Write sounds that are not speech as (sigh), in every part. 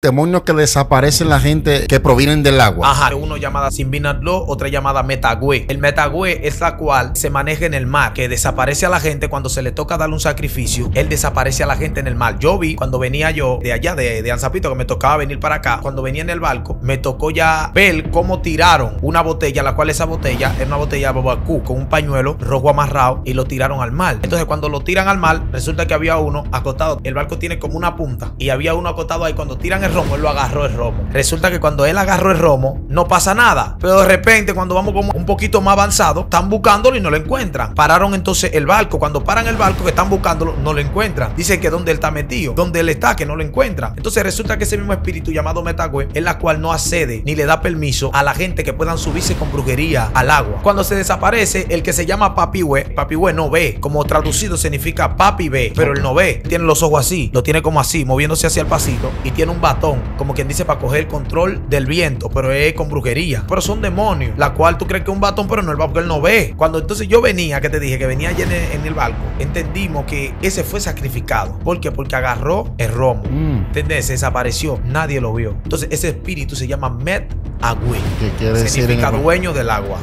demonios que desaparecen la gente que provienen del agua. Ajá, uno llamada Simbinadlo, otra llamada Metagüe. El Metagüe es la cual se maneja en el mar, que desaparece a la gente cuando se le toca dar un sacrificio, él desaparece a la gente en el mar. Yo vi cuando venía yo de allá, de, de Anzapito, que me tocaba venir para acá, cuando venía en el barco, me tocó ya ver cómo tiraron una botella, la cual esa botella es una botella de babacú con un pañuelo rojo amarrado y lo tiraron al mar. Entonces cuando lo tiran al mar, resulta que había uno acotado, el barco tiene como una punta y había uno acotado ahí cuando tiran el romo, él lo agarró el romo. Resulta que cuando él agarró el romo, no pasa nada. Pero de repente, cuando vamos como un poquito más avanzado, están buscándolo y no lo encuentran. Pararon entonces el barco. Cuando paran el barco que están buscándolo, no lo encuentran. Dice que donde él está metido, donde él está, que no lo encuentran. Entonces resulta que ese mismo espíritu llamado Metagüe es la cual no accede ni le da permiso a la gente que puedan subirse con brujería al agua. Cuando se desaparece, el que se llama Papi Papihue no ve. Como traducido significa papi ve, pero él no ve. Tiene los ojos así, lo tiene como así, moviéndose hacia el pasito y tiene un bat como quien dice, para coger el control del viento, pero es con brujería. Pero son demonios, la cual tú crees que es un batón, pero no el va porque él no ve. Cuando entonces yo venía, que te dije que venía ayer en el, barco, entendimos que ese fue sacrificado. porque Porque agarró el romo. Mm. ¿Entendés? desapareció, nadie lo vio. Entonces ese espíritu se llama Met Agui, quiere decir dueño del agua.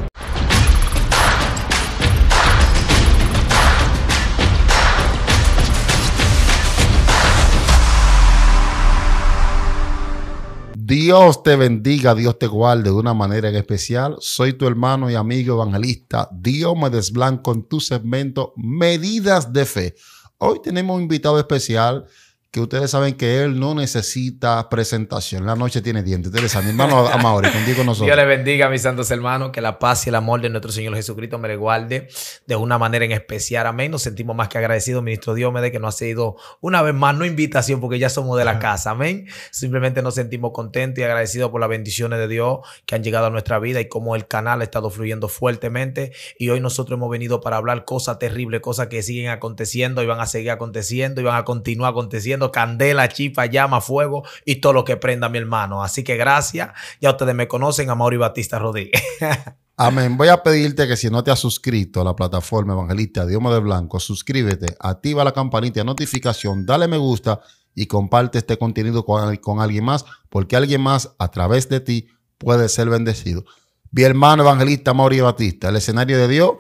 Dios te bendiga, Dios te guarde de una manera especial. Soy tu hermano y amigo evangelista Dios me desblanco en tu segmento Medidas de Fe. Hoy tenemos un invitado especial que ustedes saben que él no necesita presentación. La noche tiene dientes. Ustedes saben, hermano (laughs) Amaury, contigo nosotros. Dios les bendiga, mis santos hermanos. Que la paz y el amor de nuestro Señor Jesucristo me guarde de una manera en especial. Amén. Nos sentimos más que agradecidos, ministro Dios me de que nos ha sido una vez más, no invitación, porque ya somos de la casa. Amén. Simplemente nos sentimos contentos y agradecidos por las bendiciones de Dios que han llegado a nuestra vida y cómo el canal ha estado fluyendo fuertemente. Y hoy nosotros hemos venido para hablar cosas terribles, cosas que siguen aconteciendo y van a seguir aconteciendo y van a continuar aconteciendo candela, chifa, llama, fuego y todo lo que prenda mi hermano. Así que gracias. Ya ustedes me conocen, a Mauri Batista Rodríguez. (laughs) Amén. Voy a pedirte que si no te has suscrito a la plataforma Evangelista Dioma de Blanco, suscríbete, activa la campanita de notificación, dale me gusta y comparte este contenido con, con alguien más, porque alguien más a través de ti puede ser bendecido. Mi hermano evangelista Mauri Batista, el escenario de Dios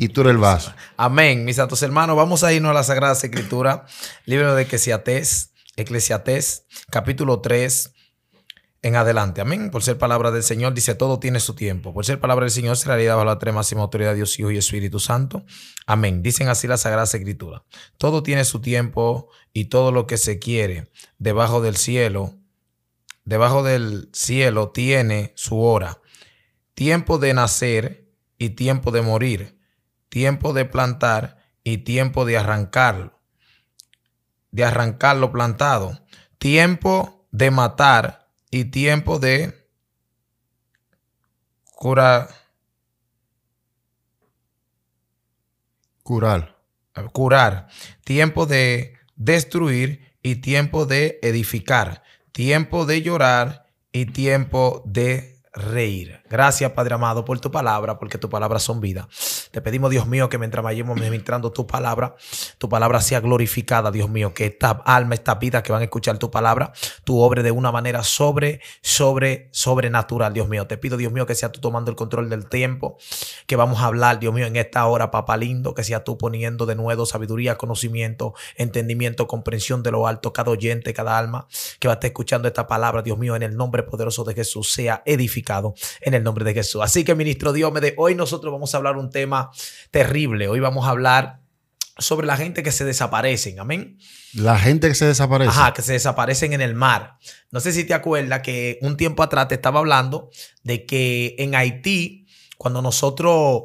y tú eres el vaso. Amén, mis santos hermanos. Vamos a irnos a la Sagrada Escritura, libro de eclesiates Eclesiastés, capítulo 3, en adelante. Amén. Por ser palabra del Señor, dice, todo tiene su tiempo. Por ser palabra del Señor, será realidad bajo la tres máxima autoridad de Dios, Hijo y Espíritu Santo. Amén. Dicen así la Sagradas Escritura. Todo tiene su tiempo y todo lo que se quiere debajo del cielo, debajo del cielo tiene su hora. Tiempo de nacer y tiempo de morir tiempo de plantar y tiempo de arrancar, de arrancar lo plantado, tiempo de matar y tiempo de curar. Curar. Curar. Tiempo de destruir y tiempo de edificar. Tiempo de llorar y tiempo de reír. Gracias, Padre amado, por tu palabra, porque tu palabras son vida. Te pedimos, Dios mío, que mientras vayamos ministrando tu palabra, tu palabra sea glorificada, Dios mío, que esta alma, estas vidas que van a escuchar tu palabra, tu obra de una manera sobre, sobre, sobrenatural, Dios mío. Te pido, Dios mío, que sea tú tomando el control del tiempo, que vamos a hablar, Dios mío, en esta hora, papá lindo, que sea tú poniendo de nuevo sabiduría, conocimiento, entendimiento, comprensión de lo alto, cada oyente, cada alma que va a estar escuchando esta palabra, Dios mío, en el nombre poderoso de Jesús, sea edificado. En el el nombre de Jesús. Así que, ministro de. hoy nosotros vamos a hablar un tema terrible. Hoy vamos a hablar sobre la gente que se desaparecen, amén. La gente que se desaparece. Ajá, que se desaparecen en el mar. No sé si te acuerdas que un tiempo atrás te estaba hablando de que en Haití, cuando nosotros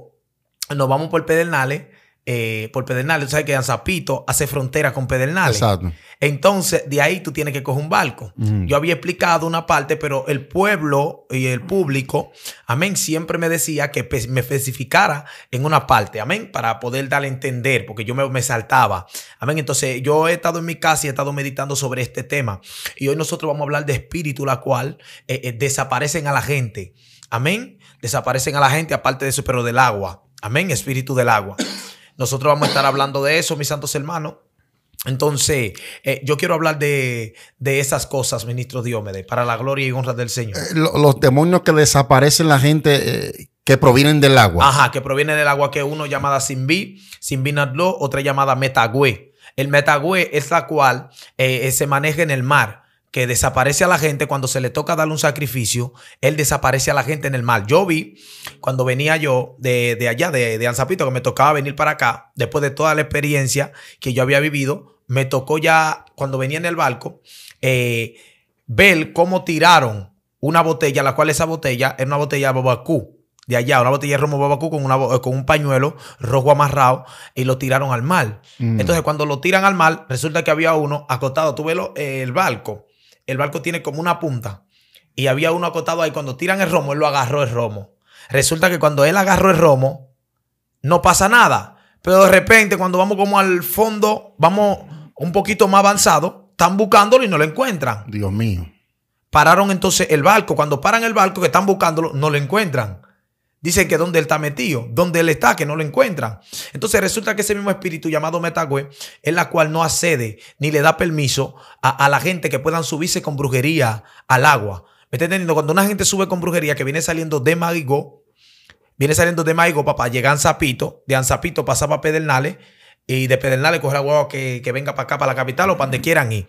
nos vamos por Pedernales, eh, por Pedernales. Tú sabes que Anzapito hace frontera con Pedernales. Exacto. Entonces, de ahí tú tienes que coger un barco. Yo había explicado una parte, pero el pueblo y el público, amén, siempre me decía que me especificara en una parte, amén, para poder darle a entender, porque yo me, saltaba. Amén. Entonces, yo he estado en mi casa y he estado meditando sobre este tema. Y hoy nosotros vamos a hablar de espíritu, la cual eh, eh, desaparecen a la gente. Amén. Desaparecen a la gente, aparte de eso, pero del agua. Amén. Espíritu del agua. Nosotros vamos a estar hablando de eso, mis santos hermanos. Entonces, eh, yo quiero hablar de, esas cosas, ministro Diomedes, para la gloria y honra del Señor. Eh, los demonios que desaparecen la gente eh, que provienen del agua. Ajá, que provienen del agua que uno llamada Simbi, Simbi otra llamada Metagüe. El Metagüe es la cual se maneja en el mar que desaparece a la gente cuando se le toca darle un sacrificio, él desaparece a la gente en el mar. Yo vi cuando venía yo de, allá, de, de Anzapito, que me tocaba venir para acá, después de toda la experiencia que yo había vivido, me tocó ya cuando venía en el barco eh, ver cómo tiraron una botella, la cual esa botella era una botella de babacú, de allá, una botella de romo babacú con, una, eh, con un pañuelo rojo amarrado y lo tiraron al mar. Mm. Entonces cuando lo tiran al mar, resulta que había uno acostado, tú ves el barco el barco tiene como una punta y había uno acotado ahí. Cuando tiran el romo, él lo agarró el romo. Resulta que cuando él agarró el romo, no pasa nada. Pero de repente, cuando vamos como al fondo, vamos un poquito más avanzado, están buscándolo y no lo encuentran. Dios mío. Pararon entonces el barco. Cuando paran el barco que están buscándolo, no lo encuentran. Dicen que dónde él está metido, dónde él está, que no lo encuentran. Entonces resulta que ese mismo espíritu llamado Metagüe es la cual no accede ni le da permiso a, la gente que puedan subirse con brujería al agua. ¿Me está entendiendo? Cuando una gente sube con brujería que viene saliendo de Maigo, viene saliendo de Maigo, papá, llega a Anzapito, de Anzapito pasaba para Pedernales y de Pedernales coge la agua que, que venga para acá, para la capital o para donde quieran ir.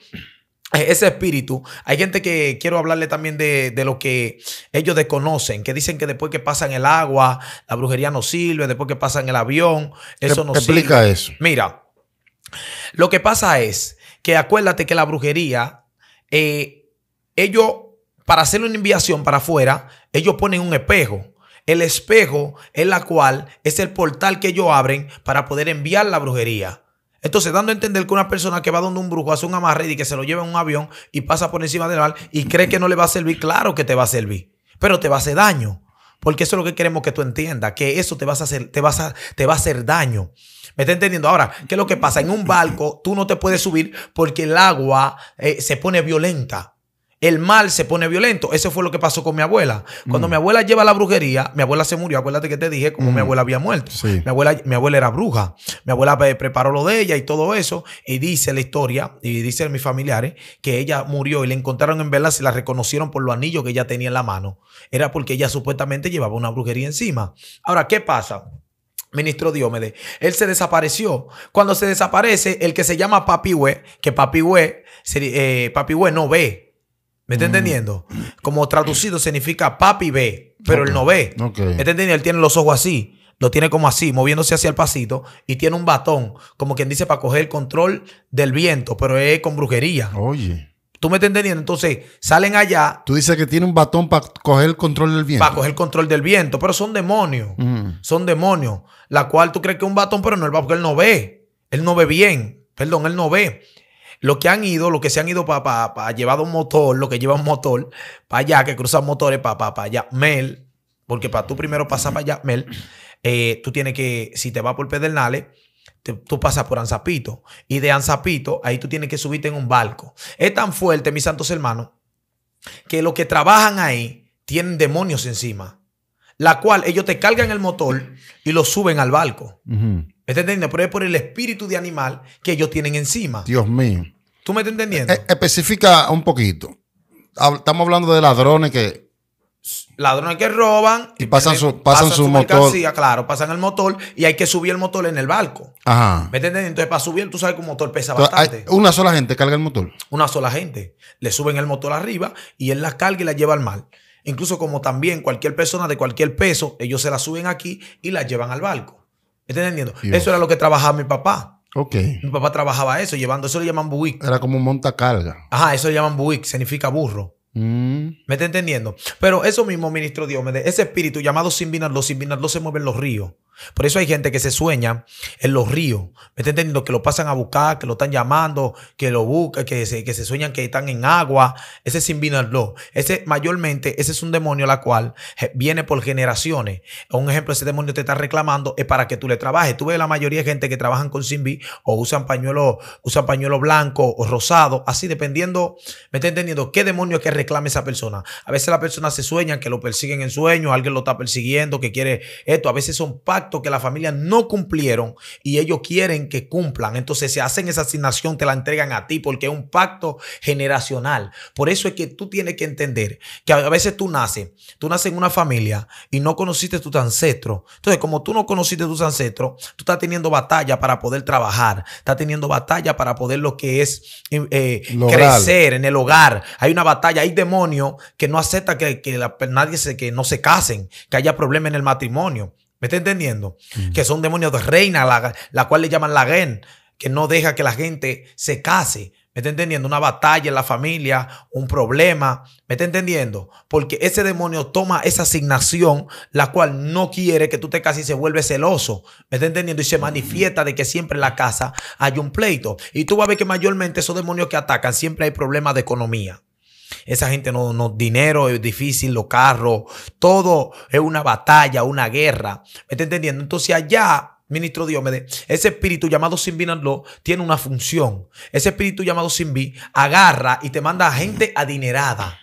Eh, ese espíritu. Hay gente que quiero hablarle también de, lo que ellos desconocen, que dicen que después que pasan el agua, la brujería no sirve, después que pasan el avión, eso no explica eso. Mira, lo que pasa es que acuérdate que la brujería, eh, ellos, para hacer una enviación para afuera, ellos ponen un espejo. El espejo es la cual es el portal que ellos abren para poder enviar la brujería. Entonces, dando a entender que una persona que va donde un brujo hace un amarre y que se lo lleva en un avión y pasa por encima del mar y cree que no le va a servir, claro que te va a servir, pero te va a hacer daño. Porque eso es lo que queremos que tú entiendas, que eso te, vas a hacer, te, vas a, te va a hacer daño. ¿Me está entendiendo? Ahora, ¿qué es lo que pasa? En un barco tú no te puedes subir porque el agua eh, se pone violenta el mal se pone violento. Eso fue lo que pasó con mi abuela. Cuando mm. mi abuela lleva la brujería, mi abuela se murió. Acuérdate que te dije cómo mi mm. abuela había muerto. Mi, abuela, mi abuela era bruja. Mi abuela eh, preparó lo de ella y todo eso. Y dice la historia, y dice mis familiares, que ella murió y la encontraron en velas y la reconocieron por los anillos que ella tenía en la mano. Era porque ella supuestamente llevaba una brujería encima. Ahora, ¿qué pasa? Ministro Diómedes, él se desapareció. Cuando se desaparece, el que se llama Papi que eh, Papi Hue, no ve, ¿Me está mm. entendiendo? Como traducido significa papi ve, pero él no ve. ¿Me está entendiendo? Él tiene los ojos así, lo tiene como así, moviéndose hacia el pasito y tiene un batón, como quien dice, para coger el control del viento, pero es con brujería. Oye. ¿Tú me estás entendiendo? Entonces, salen allá. Tú dices que tiene un batón para coger el control del viento. Para coger el control del viento, pero son demonios. Mm. Son demonios. La cual tú crees que es un batón, pero no, el porque él no ve. Él no ve bien. Perdón, él no ve. Los que han ido, los que se han ido para llevar un motor, los que llevan motor para allá, que cruzan motores para pa, allá, Mel, porque para tú primero pasar para allá, Mel, eh, tú tienes que, si te vas por Pedernales, tú pasas por Anzapito. Y de Anzapito, ahí tú tienes que subirte en un barco. Es tan fuerte, mis santos hermanos, que los que trabajan ahí tienen demonios encima, la cual ellos te cargan el motor y lo suben al barco. ¿Estás entendiendo? Pero es por el espíritu de animal que ellos tienen encima. Dios mío. ¿Tú me estás entendiendo? Eh, especifica un poquito. Estamos hablando de ladrones que. Ladrones que roban. Y pasan su, pasan, su, Claro, pasan el motor y hay que subir el motor en el barco. Ajá. ¿Me entendiendo? Entonces, para subir, tú sabes que un motor pesa bastante. Una sola gente carga el motor. Una sola gente. Le suben el motor arriba y él la carga y la lleva al mar. Incluso como también cualquier persona de cualquier peso, ellos se la suben aquí y la llevan al barco. ¿Me estás entendiendo? Eso era lo que trabajaba mi papá. Ok. Mi papá trabajaba eso, llevando, eso lo llaman buick. Era como un montacarga. Ajá, eso lo llaman buick, significa burro. Mm. ¿Me está entendiendo? Pero eso mismo, ministro Diomedes, ese espíritu llamado Simbinar, los Simbinar, los se mueven los ríos. Por eso hay gente que se sueña en los ríos. ¿Me está entendiendo? Que lo pasan a buscar, que lo están llamando, que lo buscan, que se, que se sueñan que están en agua. Ese es lo Ese mayormente, ese es un demonio la cual eh, viene por generaciones. Un ejemplo, ese demonio te está reclamando es para que tú le trabajes. Tú ves la mayoría de gente que trabajan con Simbi o usan pañuelo, usan pañuelo blanco o rosado, así dependiendo, ¿me está entendiendo? ¿Qué demonio es que reclame esa persona? A veces la persona se sueña que lo persiguen en sueño, alguien lo está persiguiendo, que quiere esto. A veces son que la familia no cumplieron y ellos quieren que cumplan. Entonces se hacen esa asignación, te la entregan a ti porque es un pacto generacional. Por eso es que tú tienes que entender que a veces tú naces, tú naces en una familia y no conociste a tus ancestros. Entonces, como tú no conociste a tus ancestros, tú estás teniendo batalla para poder trabajar, estás teniendo batalla para poder lo que es eh, eh, crecer en el hogar. Hay una batalla, hay demonios que no acepta que, nadie se, que no se casen, que haya problemas en el matrimonio. ¿Me está entendiendo? Que son demonios de reina, la, la cual le llaman la gen, que no deja que la gente se case. ¿Me está entendiendo? Una batalla en la familia, un problema. ¿Me está entendiendo? Porque ese demonio toma esa asignación, la cual no quiere que tú te cases y se vuelve celoso. ¿Me está entendiendo? Y se manifiesta de que siempre en la casa hay un pleito. Y tú vas a ver que mayormente esos demonios que atacan siempre hay problemas de economía. Esa gente no, no, dinero es difícil, los carros, todo es una batalla, una guerra. ¿Me está entendiendo? Entonces allá ministro Diomedes, ese espíritu llamado Sinbinarlo tiene una función. Ese espíritu llamado Sinbi agarra y te manda a gente adinerada.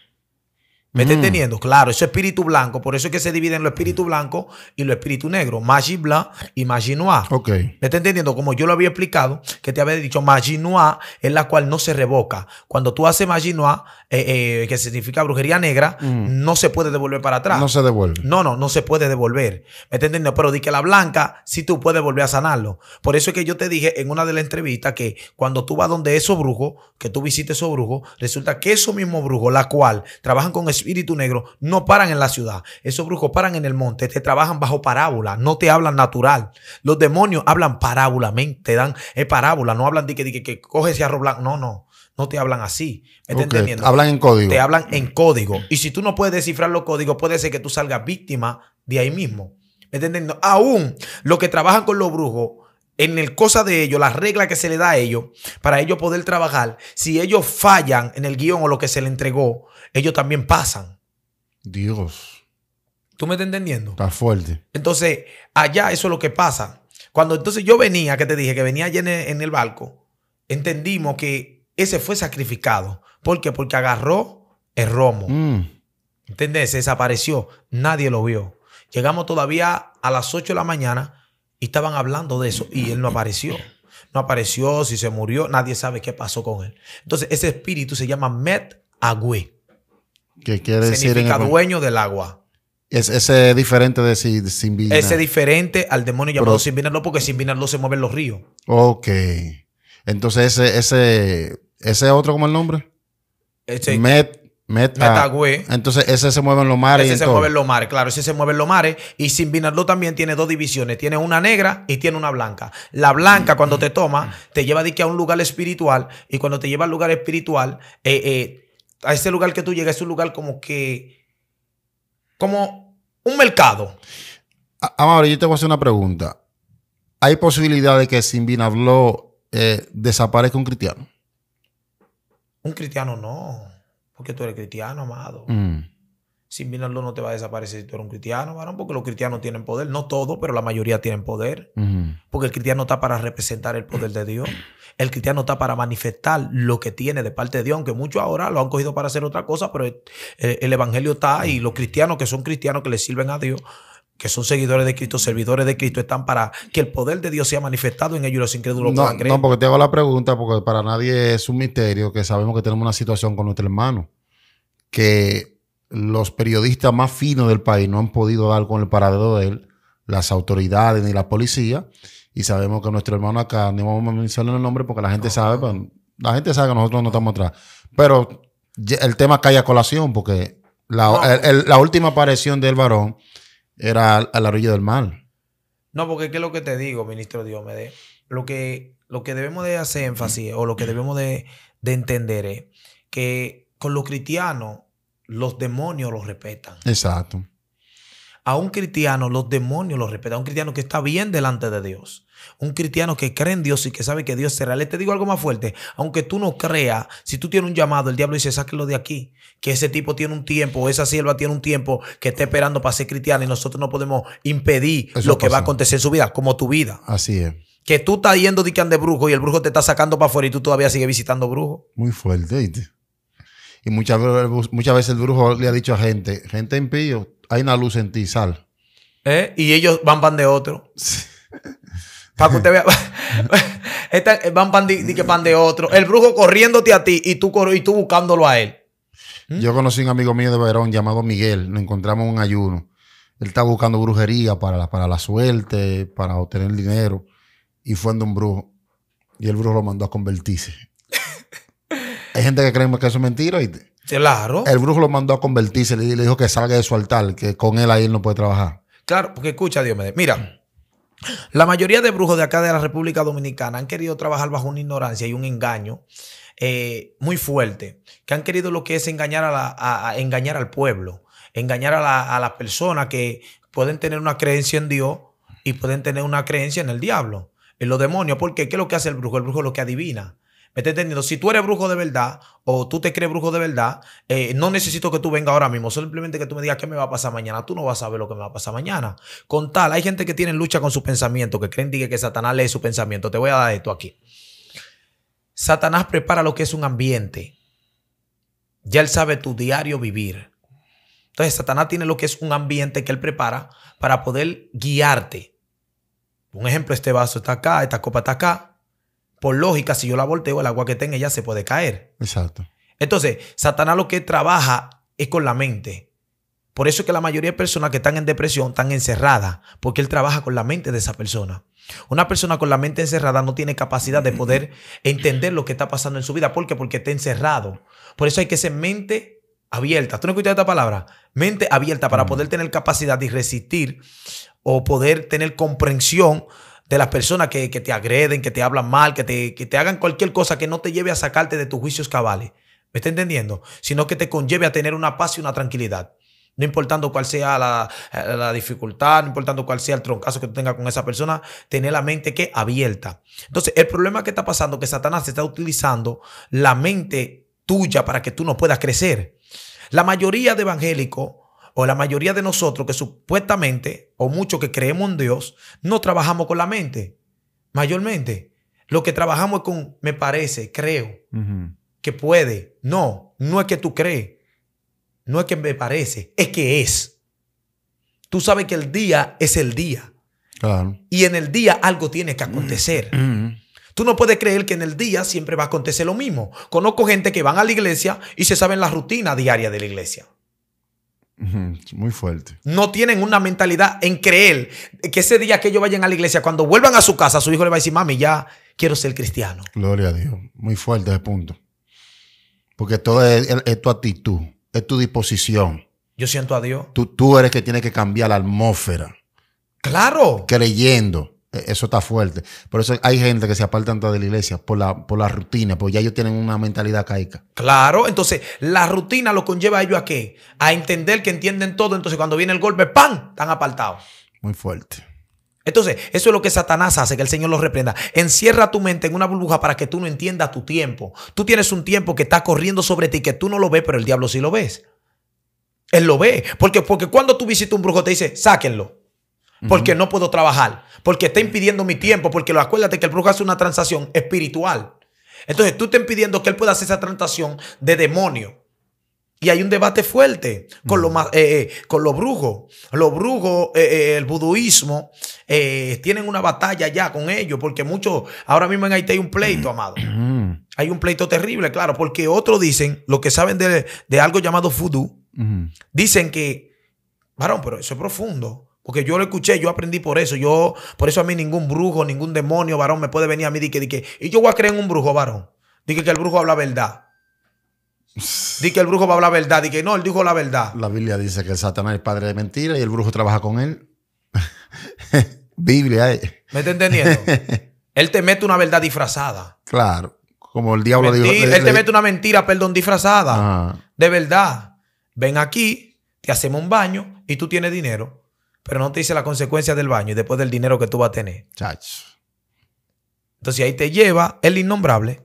¿Me está mm. entendiendo? Claro, ese espíritu blanco. Por eso es que se divide en lo espíritu blanco y lo espíritu negro. Magi blanc y Magi noir. Ok. ¿Me está entendiendo? Como yo lo había explicado, que te había dicho, Magi noir es la cual no se revoca. Cuando tú haces Magi noir, eh, eh, que significa brujería negra, mm. no se puede devolver para atrás. No se devuelve. No, no, no se puede devolver. ¿Me estás Pero di que la blanca, sí tú puedes volver a sanarlo. Por eso es que yo te dije en una de las entrevistas que cuando tú vas donde esos brujos, que tú visites esos brujos, resulta que esos mismos brujos, la cual trabajan con espíritu negro, no paran en la ciudad. Esos brujos paran en el monte, te trabajan bajo parábola, no te hablan natural. Los demonios hablan parábola, te dan es parábola, no hablan de que, di que, que coge ese arroz blanco. No, no no te hablan así. ¿Me Hablan en código. Te hablan en código. Y si tú no puedes descifrar los códigos, puede ser que tú salgas víctima de ahí mismo. ¿Me entendiendo? Aún los que trabajan con los brujos, en el cosa de ellos, las reglas que se le da a ellos, para ellos poder trabajar, si ellos fallan en el guión o lo que se le entregó, ellos también pasan. Dios. ¿Tú me estás entendiendo? Está fuerte. Entonces, allá eso es lo que pasa. Cuando entonces yo venía, que te dije que venía ayer en en el barco, entendimos que ese fue sacrificado. ¿Por qué? Porque agarró el romo. Mm. ¿Entendés? Se desapareció. Nadie lo vio. Llegamos todavía a las 8 de la mañana y estaban hablando de eso y él no apareció. No apareció, si se murió, nadie sabe qué pasó con él. Entonces, ese espíritu se llama Met Agüe. ¿Qué quiere decir? el... dueño del agua. Es, ese es diferente de Simbina. Ese es diferente al demonio llamado No, porque no se mueven los ríos. Ok. Entonces, ese ¿Ese otro como el nombre? Este, Met, meta. Metagüe. Ah. Entonces ese se mueve en los mares. Ese se mueve en los mares, claro. Ese se mueve en los mares. Y sin también tiene dos divisiones. Tiene una negra y tiene una blanca. La blanca cuando te toma te lleva que a un lugar espiritual. Y cuando te lleva al lugar espiritual, eh, eh, a ese lugar que tú llegas es un lugar como que... Como un mercado. Amado, yo te voy a hacer una pregunta. ¿Hay posibilidad de que sin eh, desaparezca un cristiano? Un cristiano no, porque tú eres cristiano, amado. Mm. Sin mirarlo no te va a desaparecer si tú eres un cristiano, varón, porque los cristianos tienen poder. No todos, pero la mayoría tienen poder. Mm. Porque el cristiano está para representar el poder de Dios. El cristiano está para manifestar lo que tiene de parte de Dios, aunque muchos ahora lo han cogido para hacer otra cosa, pero el, el evangelio está y los cristianos que son cristianos que le sirven a Dios que son seguidores de Cristo, servidores de Cristo, están para que el poder de Dios sea manifestado en ellos y los incrédulos no, No, porque te hago la pregunta, porque para nadie es un misterio que sabemos que tenemos una situación con nuestro hermano, que los periodistas más finos del país no han podido dar con el paradero de él, las autoridades ni la policía, y sabemos que nuestro hermano acá, no vamos a mencionarle el nombre porque la gente sabe, la gente sabe que nosotros no estamos atrás, pero el tema cae a colación porque la última aparición del varón era a la orilla del mal. No, porque es lo que te digo, ministro Diomedes? Lo que, lo que debemos de hacer énfasis o lo que debemos de entender es que con los cristianos los demonios los respetan. Exacto. A un cristiano los demonios los respetan. A un cristiano que está bien delante de Dios. Un cristiano que cree en Dios y que sabe que Dios será. Le te digo algo más fuerte. Aunque tú no creas, si tú tienes un llamado, el diablo dice, sáquelo de aquí. Que ese tipo tiene un tiempo, o esa sierva tiene un tiempo que está esperando para ser cristiana y nosotros no podemos impedir lo que va a acontecer en su vida, como tu vida. Así es. Que tú estás yendo de de brujo y el brujo te está sacando para afuera y tú todavía sigues visitando brujo. Muy fuerte, Y muchas, muchas veces el brujo le ha dicho a gente, gente impío, hay una luz en ti, sal. ¿Eh? Y ellos van pan de otro. (laughs) Para que usted vea. (laughs) Eh, van pan de, otro. El brujo corriéndote a ti y tú, y tú buscándolo a él. ¿Mm? Yo conocí un amigo mío de Verón llamado Miguel. Nos encontramos en un ayuno. Él está buscando brujería para la, para la suerte, para obtener dinero. Y fue de un brujo. Y el brujo lo mandó a convertirse. (laughs) Hay gente que cree que eso es mentira. y... Claro. El brujo lo mandó a convertirse y le dijo que salga de su altar, que con él ahí no puede trabajar. Claro, porque escucha, Dios me Mira, la mayoría de brujos de acá de la República Dominicana han querido trabajar bajo una ignorancia y un engaño eh, muy fuerte, que han querido lo que es engañar, a, engañar al pueblo, engañar a las personas que pueden tener una creencia en Dios y pueden tener una creencia en el diablo, en los demonios. ¿Por qué? ¿Qué es lo que hace el brujo? El brujo es lo que adivina. ¿Me estás entendiendo? Si tú eres brujo de verdad o tú te crees brujo de verdad, eh, no necesito que tú vengas ahora mismo. Simplemente que tú me digas qué me va a pasar mañana. Tú no vas a saber lo que me va a pasar mañana. Con tal, hay gente que tiene lucha con sus pensamientos, que creen que Satanás lee su pensamiento. Te voy a dar esto aquí. Satanás prepara lo que es un ambiente. Ya él sabe tu diario vivir. Entonces, Satanás tiene lo que es un ambiente que él prepara para poder guiarte. Un ejemplo, este vaso está acá, esta copa está acá por lógica, si yo la volteo, el agua que tenga ya se puede caer. Exacto. Entonces, Satanás lo que trabaja es con la mente. Por eso es que la mayoría de personas que están en depresión están encerradas, porque él trabaja con la mente de esa persona. Una persona con la mente encerrada no tiene capacidad de poder entender lo que está pasando en su vida. ¿Por qué? Porque está encerrado. Por eso hay que ser mente abierta. ¿Tú no escuchaste esta palabra? Mente abierta para mm. poder tener capacidad de resistir o poder tener comprensión de las personas que, que, te agreden, que te hablan mal, que te, que te hagan cualquier cosa que no te lleve a sacarte de tus juicios cabales. ¿Me está entendiendo? Sino que te conlleve a tener una paz y una tranquilidad. No importando cuál sea la, eh, la, dificultad, no importando cuál sea el troncazo que tú tengas con esa persona, tener la mente que abierta. Entonces, el problema que está pasando es que Satanás está utilizando la mente tuya para que tú no puedas crecer. La mayoría de evangélicos o la mayoría de nosotros que supuestamente, o muchos que creemos en Dios, no trabajamos con la mente, mayormente. Lo que trabajamos es con, me parece, creo, que puede. No, no es que tú crees, no es que me parece, es que es. Tú sabes que el día es el día. Y en el día algo tiene que acontecer. Mm. Mm. Tú no puedes creer que en el día siempre va a acontecer lo mismo. Conozco gente que van a la iglesia y se saben la rutina diaria de la iglesia. Muy fuerte. No tienen una mentalidad en creer que ese día que ellos vayan a la iglesia, cuando vuelvan a su casa, su hijo le va a decir, mami, ya quiero ser cristiano. Gloria a Dios. Muy fuerte ese punto. Porque todo es, es tu actitud, es tu disposición. Yo siento a Dios. Tú, tú eres que tiene que cambiar la atmósfera. Claro. Creyendo. Eh, eso está fuerte. Por eso hay gente que se aparta tanto de la iglesia por la, por rutina, porque ya ellos tienen una mentalidad caica. Claro, entonces la rutina lo conlleva a ellos a qué? A entender que entienden todo, entonces cuando viene el golpe, ¡pam! Están apartados. Muy fuerte. Entonces, eso es lo que Satanás hace, que el Señor los reprenda. Encierra tu mente en una burbuja para que tú no entiendas tu tiempo. Tú tienes un tiempo que está corriendo sobre ti, que tú no lo ves, pero el diablo sí lo ves. Él lo ve. Porque, porque cuando tú visitas un brujo, te dice, sáquenlo porque no puedo trabajar, porque está impidiendo mi tiempo, porque lo, acuérdate que el brujo hace una transacción espiritual. Entonces tú estás impidiendo que él pueda hacer esa transacción de demonio. Y hay un debate fuerte con, los, mm. eh, eh, con los brujos. Los brujos, eh, el buduismo, tienen una batalla ya con ellos, porque muchos, ahora mismo en Haití hay un pleito, (clears throat) amado. Mm. hay un pleito terrible, claro, porque otros dicen, lo que saben de, algo llamado vudú, dicen que, varón, pero eso es profundo. Porque yo lo escuché, yo aprendí por eso. Yo, por eso a mí ningún brujo, ningún demonio, varón, me puede venir a mí y que, que y yo voy a creer en un brujo, varón. Dije que el brujo habla verdad. Dije que el brujo va a hablar verdad. Dije que no, él dijo la verdad. La Biblia dice que Satanás es padre de mentira y el brujo trabaja con él. (laughs) Biblia. Eh. ¿Me está entendiendo? (laughs) él te mete una verdad disfrazada. Claro. Como el diablo dijo. Él te mete una mentira, perdón, disfrazada. De verdad. Ven aquí, te hacemos un baño y tú tienes dinero pero no te dice las consecuencias del baño y después del dinero que tú vas a tener. Chacho. Entonces ahí te lleva el innombrable.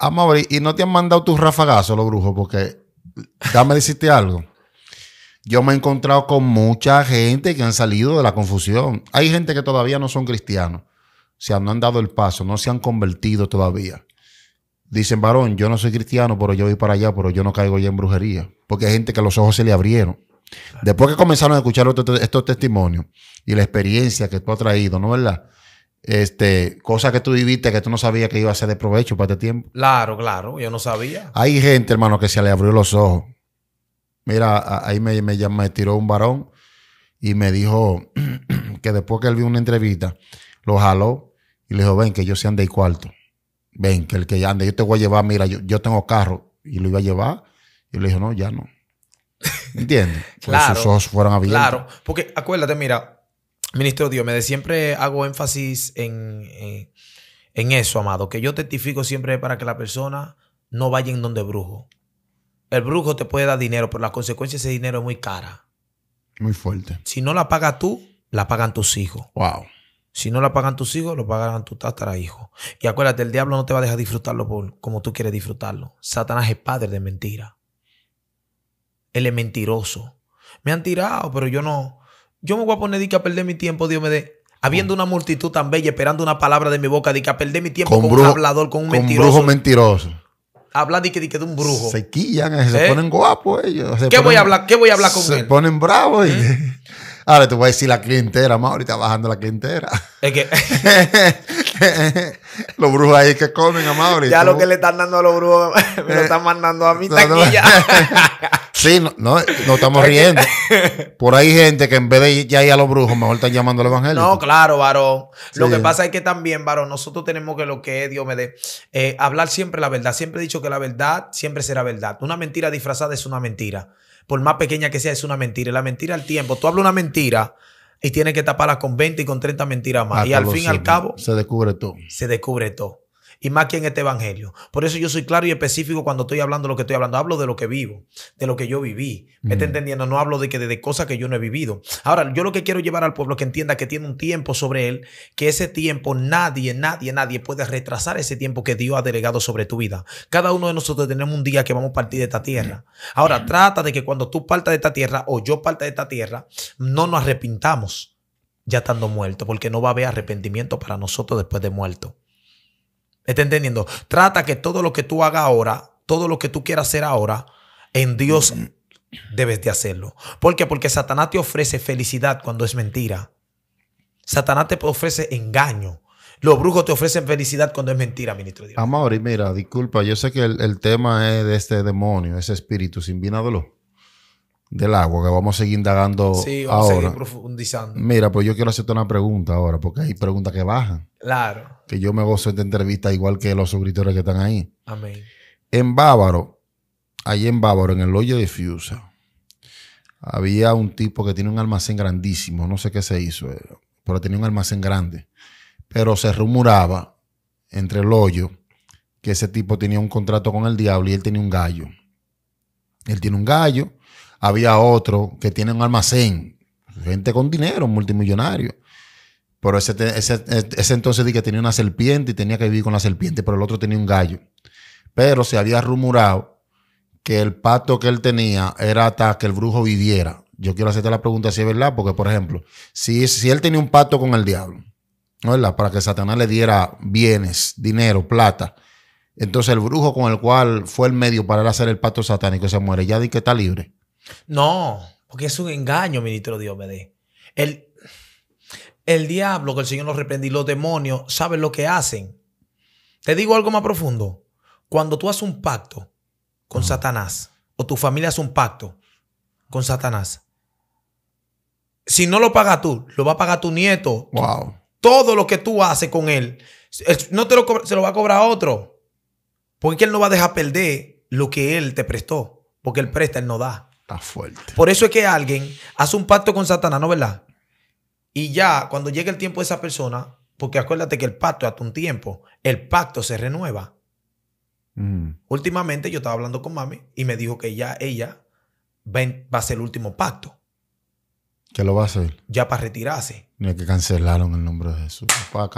Amor, y no te han mandado tus rafagazos los brujos, porque dame decirte algo. Yo me he encontrado con mucha gente que han salido de la confusión. Hay gente que todavía no son cristianos. O sea, no han dado el paso, no se han convertido todavía. Dicen, varón, yo no soy cristiano, pero yo voy para allá, pero yo no caigo ya en brujería. Porque hay gente que los ojos se le abrieron. Después que comenzaron a escuchar estos testimonios y la experiencia que tú has traído, ¿no verdad? Este, cosas que tú viviste que tú no sabías que iba a ser de provecho para este tiempo. Claro, claro, yo no sabía. Hay gente, hermano, que se le abrió los ojos. Mira, ahí me, me, me tiró un varón y me dijo (clears throat) que después que él vio una entrevista, lo jaló y le dijo, ven, que yo sé de y cuarto. Ven, que el que ande, yo te voy a llevar, mira, yo, yo tengo carro. Y lo iba a llevar. Y le dijo, no, ya no. ¿Entiendes? Sus ojos fueron abiertos. Claro, porque acuérdate, mira, ministro de siempre hago énfasis eh, en, eso, amado, que yo testifico siempre para que la persona no vaya en donde brujo. El brujo te puede dar dinero, pero las consecuencias de ese dinero es muy cara. Muy fuerte. Si no la pagas tú, la pagan tus hijos. Wow. Si no la pagan tus hijos, lo pagarán tus hijo Y acuérdate, el diablo no te va a dejar disfrutarlo como tú quieres disfrutarlo. Satanás es padre de mentira. Él es mentiroso. Me han tirado, pero yo no. Yo me voy a poner de a perder mi tiempo, Dios me dé. Habiendo una multitud tan bella, esperando una palabra de mi boca, de que a perder mi tiempo con, un hablador, con un mentiroso. brujo mentiroso. Hablar de que, un brujo. Se quillan, eh, se ¿Eh? ponen guapos ellos. ¿Qué, voy a hablar, ¿Qué voy a hablar con se Se ponen bravos. ¿Eh? (laughs) Ahora te voy a decir la clientela, más está bajando la clientela. Es que. (laughs) los brujos ahí que comen, Mauri. Ya lo que le están dando a los brujos me lo eh, están mandando a mí (laughs) sí, no, no, estamos (laughs) riendo. Por ahí gente que en vez de ya ir a los brujos, mejor están llamando al evangelio. No, claro, varón. Lo que pasa es que también, varón, nosotros tenemos que lo que Dios me dé, eh, hablar siempre la verdad. Siempre he dicho que la verdad siempre será verdad. Una mentira disfrazada es una mentira por más pequeña que sea, es una mentira. La mentira al tiempo. Tú hablas una mentira y tienes que taparla con 20 y con 30 mentiras más. Ah, y al fin y al cabo. Se descubre todo. Se descubre todo y más que en este evangelio. Por eso yo soy claro y específico cuando estoy hablando de lo que estoy hablando. Hablo de lo que vivo, de lo que yo viví. ¿Me está mm. entendiendo? No hablo de, que, de, cosas que yo no he vivido. Ahora, yo lo que quiero llevar al pueblo que entienda que tiene un tiempo sobre él, que ese tiempo nadie, nadie, nadie puede retrasar ese tiempo que Dios ha delegado sobre tu vida. Cada uno de nosotros tenemos un día que vamos a partir de esta tierra. Ahora, trata de que cuando tú partas de esta tierra o yo parta de esta tierra, no nos arrepintamos ya estando muerto, porque no va a haber arrepentimiento para nosotros después de muerto. ¿Me está entendiendo? Trata que todo lo que tú hagas ahora, todo lo que tú quieras hacer ahora, en Dios debes de hacerlo. ¿Por qué? Porque Satanás te ofrece felicidad cuando es mentira. Satanás te ofrece engaño. Los brujos te ofrecen felicidad cuando es mentira, ministro. y mira, disculpa, yo sé que el, el tema es de este demonio, ese espíritu, sin dolor del agua, que vamos a seguir indagando sí, vamos a seguir profundizando. Mira, pues yo quiero hacerte una pregunta ahora, porque hay preguntas que bajan. Claro. Que yo me gozo de esta entrevista igual que los suscriptores que están ahí. Amén. En Bávaro, allí en Bávaro, en el hoyo de Fiusa, había un tipo que tiene un almacén grandísimo, no sé qué se hizo, eh, pero tenía un almacén grande. Pero se rumoraba entre el hoyo que ese tipo tenía un contrato con el diablo y él tenía un gallo. Él tiene un gallo había otro que tiene un almacén, gente con dinero, multimillonario. Pero e, ese, entonces di que tenía una serpiente y tenía que vivir con la serpiente, pero el otro tenía un gallo. Pero se había rumorado que el pacto que él tenía era hasta que el brujo viviera. Yo quiero hacerte la pregunta si es verdad, porque por ejemplo, si, si él tenía un pacto con el diablo, ¿no verdad? Para que Satanás le diera bienes, dinero, plata. Entonces el brujo con el cual fue el medio para él hacer el pacto satánico se muere. Ya di que está libre. No, porque es un engaño, ministro me El, el diablo, que el Señor nos reprende, y los demonios saben lo que hacen. Te digo algo más profundo. Cuando tú haces un pacto con Satanás, o tu familia hace un pacto con Satanás, si no lo pagas tú, lo va a pagar tu nieto. Todo lo que tú haces con él, no te lo se lo va a cobrar a otro. Porque él no va a dejar perder lo que él te prestó. Porque él presta, él no da. Está fuerte. Por eso es que alguien hace un pacto con Satanás, ¿no verdad? Y ya cuando llega el tiempo de esa persona, porque acuérdate que el pacto hasta un tiempo, el pacto se renueva. Mm. Últimamente yo estaba hablando con mami y me dijo que ya ella va a hacer el último pacto. ¿Qué lo va a hacer? Ya para retirarse. Ni que cancelaron el nombre de Jesús.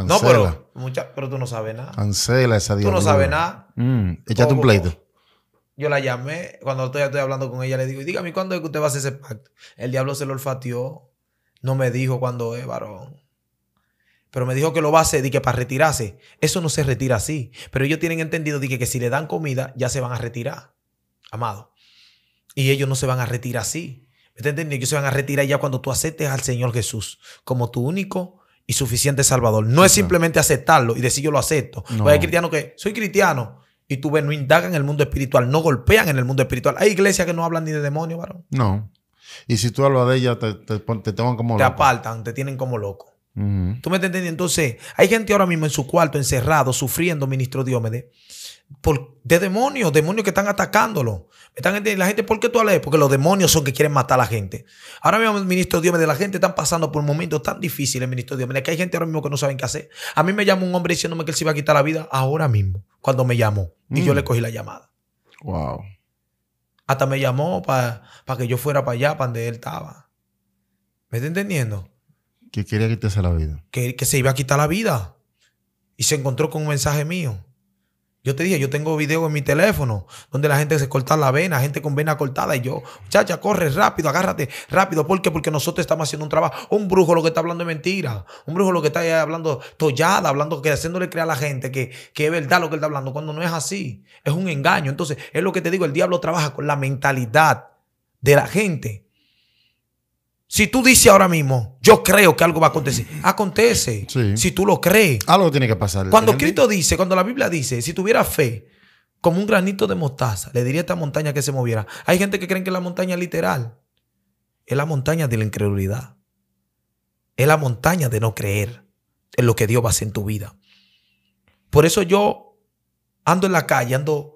No, pero, pero tú no sabes nada. Cancela esa diosa. Tú no sabes nada. Mm, échate un pleito. Yo la llamé, cuando estoy, hablando con ella, le digo, dígame, ¿cuándo es que usted va a hacer ese pacto? El diablo se lo olfateó, no me dijo cuándo es, varón. Pero me dijo que lo va a hacer, que para retirarse. Eso no se retira así. Pero ellos tienen entendido, dije, que si le dan comida, ya se van a retirar, amado. Y ellos no se van a retirar así. ¿Me está entendiendo? Ellos se van a retirar ya cuando tú aceptes al Señor Jesús como tu único y suficiente Salvador. No es simplemente aceptarlo y decir yo lo acepto. No. hay cristianos que, soy cristiano, y tú ves, no indagan en el mundo espiritual, no golpean en el mundo espiritual. Hay iglesias que no hablan ni de demonios, varón. No. Y si tú hablas de ellas, te, te, toman como loco. Te apartan, te tienen como loco. ¿Tú me estás Entonces, hay gente ahora mismo en su cuarto, encerrado, sufriendo, ministro Diomedes de demonios, demonios que están atacándolo. Están, la gente, ¿por qué tú hablas? Porque los demonios son que quieren matar a la gente. Ahora mismo el ministro Dios, de la gente están pasando por un momento tan difícil difíciles, ministro Dios, que hay gente ahora mismo que no saben qué hacer. A mí me llamó un hombre diciéndome que él se iba a quitar la vida ahora mismo, cuando me llamó. Y yo le mm. cogí la llamada. Wow. Hasta me llamó para que yo fuera para allá, para donde él estaba. ¿Me está entendiendo? Que quería quitarse la vida. Que, que se iba a quitar la vida. Y se encontró con un mensaje mío. Yo te dije, yo tengo video en mi teléfono donde la gente se corta la vena, gente con vena cortada y yo, chacha, corre rápido, agárrate rápido. ¿Por qué? Porque nosotros estamos haciendo un trabajo. Un brujo lo que está hablando es mentira. Un brujo lo que está hablando tollada, hablando que haciéndole creer a la gente que, que es verdad lo que él está hablando, cuando no es así. Es un engaño. Entonces, es lo que te digo, el diablo trabaja con la mentalidad de la gente. Si tú dices ahora mismo, yo creo que algo va a acontecer, acontece. Si tú lo crees. Algo tiene que pasar. Cuando Cristo dice, cuando la Biblia dice, si tuviera fe, como un granito de mostaza, le diría a esta montaña que se moviera. Hay gente que cree que la montaña literal es la montaña de la incredulidad. Es la montaña de no creer en lo que Dios va a hacer en tu vida. Por eso yo ando en la calle, ando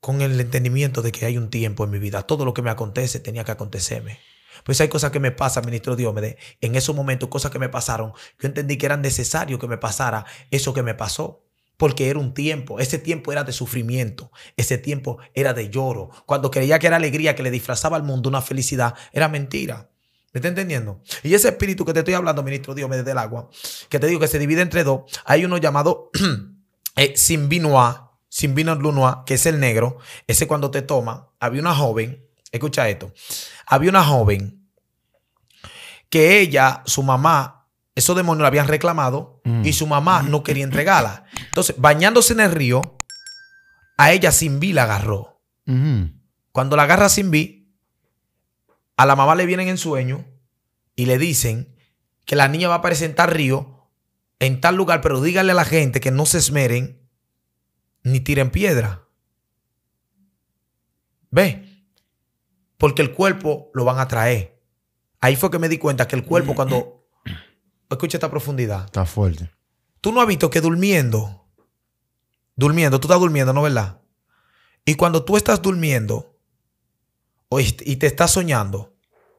con el entendimiento de que hay un tiempo en mi vida. Todo lo que me acontece tenía que acontecerme. Pues hay cosas que me pasan, ministro Diomedes. En esos momentos, cosas que me pasaron, yo entendí que era necesario que me pasara eso que me pasó. Porque era un tiempo, ese tiempo era de sufrimiento, ese tiempo era de lloro. Cuando creía que era alegría, que le disfrazaba al mundo una felicidad, era mentira. ¿Me está entendiendo? Y ese espíritu que te estoy hablando, ministro Diomedes del agua, que te digo que se divide entre dos, hay uno llamado (clears throat) eh, Simbinoa, Lunua, que es el negro, ese cuando te toma, había una joven Escucha esto. Había una joven que ella, su mamá, esos demonios la habían reclamado y mm. su mamá no quería entregarla. Entonces, bañándose en el río, a ella sin vi la agarró. Mm. Cuando la agarra sin vi, a la mamá le vienen en sueño y le dicen que la niña va a presentar río, en tal lugar, pero díganle a la gente que no se esmeren ni tiren piedra. ¿Ve? porque el cuerpo lo van a traer. Ahí fue que me di cuenta que el cuerpo mm. cuando... Escucha esta profundidad. Está fuerte. Tú no has visto que durmiendo, durmiendo, tú estás durmiendo, ¿no verdad? Y cuando tú estás durmiendo y te estás soñando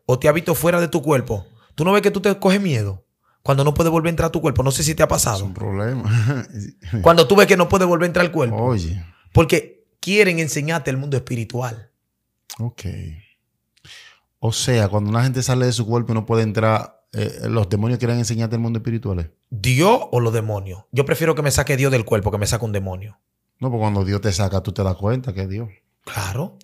o te has visto fuera de tu cuerpo, tú no ves que tú te coges miedo cuando no puedes volver a entrar a tu cuerpo. No sé si te ha pasado. un problema. (laughs) cuando tú ves que no puedes volver a entrar al cuerpo. Oye. Porque quieren enseñarte el mundo espiritual. Ok. O sea, cuando una gente sale de su cuerpo no puede entrar. Eh, ¿Los demonios quieren enseñarte el mundo espiritual? ¿Dios o los demonios? Yo prefiero que me saque Dios del cuerpo que me saque un demonio. No, porque cuando Dios te saca, tú te das cuenta que es Dios. Claro.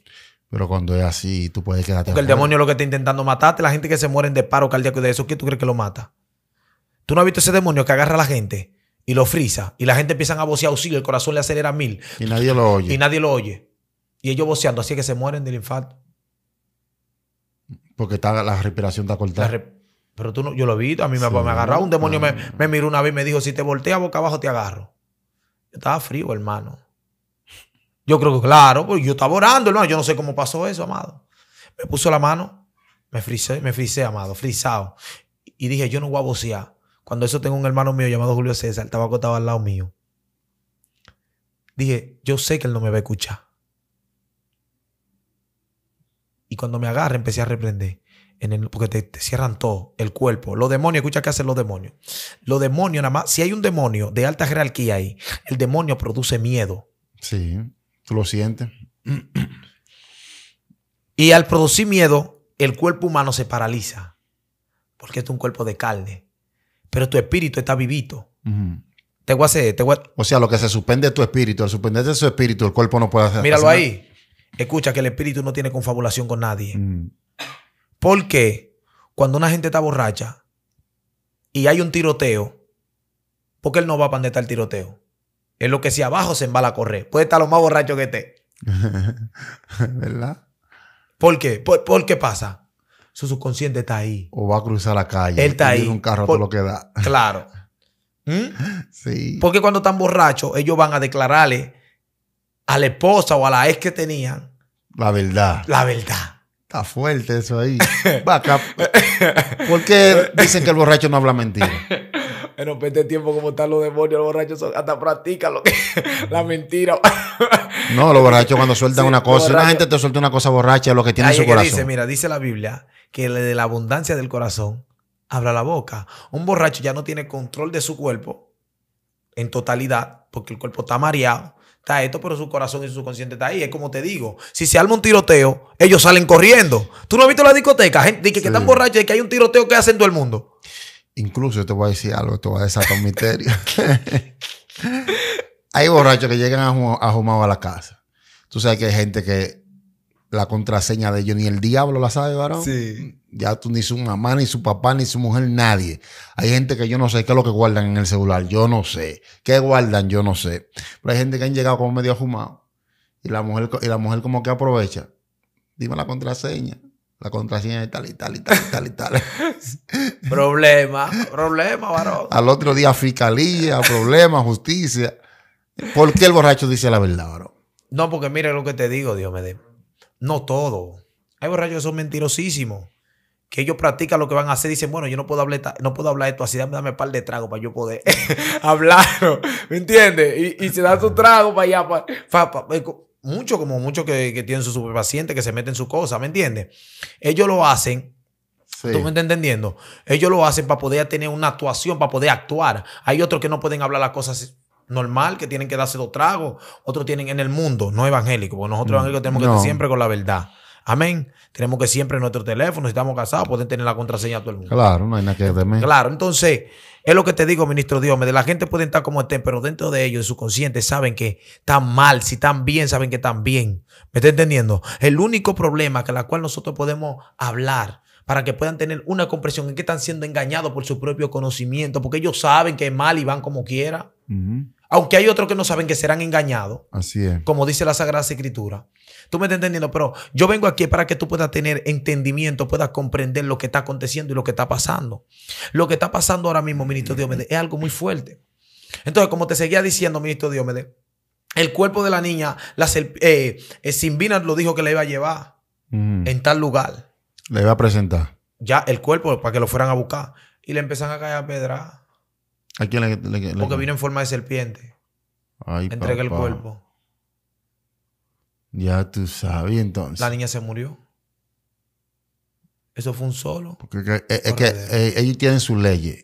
Pero cuando es así, tú puedes quedarte. Porque el demonio es lo que está intentando matarte. La gente que se muere de paro cardíaco y de eso, ¿qué tú crees que lo mata? ¿Tú no has visto ese demonio que agarra a la gente y lo frisa? Y la gente empieza a vocear auxilio, el corazón le acelera a mil. Y nadie lo oye. Y nadie lo oye. Y ellos voceando, así que se mueren del infarto. Porque está, la respiración está cortada. Pero tú no, yo lo vi, a mí me, me agarraba un demonio, ah. me, miró una vez y me dijo, si te volteas boca abajo te agarro. estaba frío, hermano. Yo creo que claro, porque yo estaba orando, hermano. Yo no sé cómo pasó eso, amado. Me puso la mano, me frisé, me frisé, amado, frisado. Y dije, yo no voy a vocear. Cuando eso tengo un hermano mío llamado Julio César, estaba acostado al lado mío. Dije, yo sé que él no me va a escuchar. Y cuando me agarra, empecé a reprender. En porque te, cierran todo, el cuerpo. Los demonios, escucha qué hacen los demonios. Los demonios, nada más, si hay un demonio de alta jerarquía ahí, el demonio produce miedo. Sí, tú lo sientes. Y al producir miedo, el cuerpo humano se paraliza, porque es un cuerpo de carne, pero tu espíritu está vivito. Te O sea, lo que se suspende es tu espíritu, al suspenderse su espíritu, el cuerpo no puede hacer. Míralo ahí. Escucha que el espíritu no tiene confabulación con nadie. Mm. Porque cuando una gente está borracha y hay un tiroteo, qué él no va a pandetar el tiroteo. Es lo que si abajo se embala a correr. Puede estar lo más borracho que esté. (laughs) ¿Verdad? ¿Por qué? ¿Por, qué pasa? Su subconsciente está ahí. O va a cruzar la calle. Él está ahí. un carro todo lo que da. Claro. ¿Mm? (laughs) Sí. Porque cuando están borrachos, ellos van a declararle a la esposa o a la ex que tenían. La verdad. La verdad. Está fuerte eso ahí. (laughs) ¿Por qué dicen que el borracho no habla mentira? (laughs) Bueno, peste pues, tiempo como están los demonios, los borrachos hasta practican (laughs) la mentira. No, los borrachos cuando sueltan una cosa, Si una gente te suelta una cosa borracha, lo que tiene en su corazón. Dice, mira, dice la Biblia que de la abundancia del corazón habla la boca. Un borracho ya no tiene control de su cuerpo en totalidad, porque el cuerpo está mareado está esto, pero su corazón y su consciente está ahí. Es como te digo, si se arma un tiroteo, ellos salen corriendo. ¿Tú no has visto la discoteca? Gente que, están borrachos y que hay un tiroteo que hacen todo el mundo. Incluso te voy a decir algo, te voy a desatar un misterio. (laughs) hay borrachos que llegan a, a, a la casa. Tú sabes que hay gente que la contraseña de ellos. Ni el diablo la sabe, varón. Sí. Ya tú ni su mamá, ni su papá, ni su mujer, nadie. Hay gente que yo no sé qué es lo que guardan en el celular. Yo no sé. ¿Qué guardan? Yo no sé. Pero hay gente que han llegado como medio ajumado. Y la mujer, y la mujer como que aprovecha. Dime la contraseña. La contraseña es tal y tal y tal y tal y tal. (laughs) problema, problema, varón. Al otro día fiscalía, problema, justicia. ¿Por qué el borracho dice la verdad, varón? No, porque mira lo que te digo, Dios me dé. No todo. Hay borrachos que son mentirosísimos. Que ellos practican lo que van a hacer. Dicen, bueno, yo no puedo hablar, no puedo hablar esto así. Dame, un par de tragos para yo poder (laughs) hablar. (laughs) ¿Me entiendes? Y, se da su trago para allá. Muchos mucho como muchos que, tienen su superpaciente, que se meten su cosa. ¿Me entiendes? Ellos lo hacen. ¿Tú me estás entendiendo? Ellos lo hacen para poder tener una actuación, para poder actuar. Hay otros que no pueden hablar las cosas normal que tienen que darse dos tragos, otros tienen en el mundo, no evangélico, porque nosotros mm, evangélicos tenemos que estar siempre con la verdad. Amén. Tenemos que siempre en nuestro teléfono, si estamos casados, pueden tener la contraseña a todo el mundo. Claro, no hay nada que temer. Claro, entonces, es lo que te digo, ministro Dios. De la gente pueden estar como estén, pero dentro de ellos, en su consciente, saben que están mal. Si están bien, saben que están bien. ¿Me está entendiendo? El único problema que la cual nosotros podemos hablar para que puedan tener una comprensión en que están siendo engañados por su propio conocimiento, porque ellos saben que es mal y van como quiera. Aunque hay otros que no saben que serán engañados. Así es. Como dice la Sagrada Escritura. Tú me estás entendiendo, pero yo vengo aquí para que tú puedas tener entendimiento, puedas comprender lo que está aconteciendo y lo que está pasando. Lo que está pasando ahora mismo, ministro Diomedes, es algo muy fuerte. Entonces, como te seguía diciendo, ministro Diomedes, el cuerpo de la niña, la eh, eh lo dijo que la iba a llevar en tal lugar. Le iba a presentar. Ya, el cuerpo, para que lo fueran a buscar. Y le empezaron a caer a porque vino en forma de serpiente. Entrega el cuerpo. Ya tú sabes, entonces. La niña se murió. Eso fue un solo. Porque es, que eh, ellos tienen sus leyes.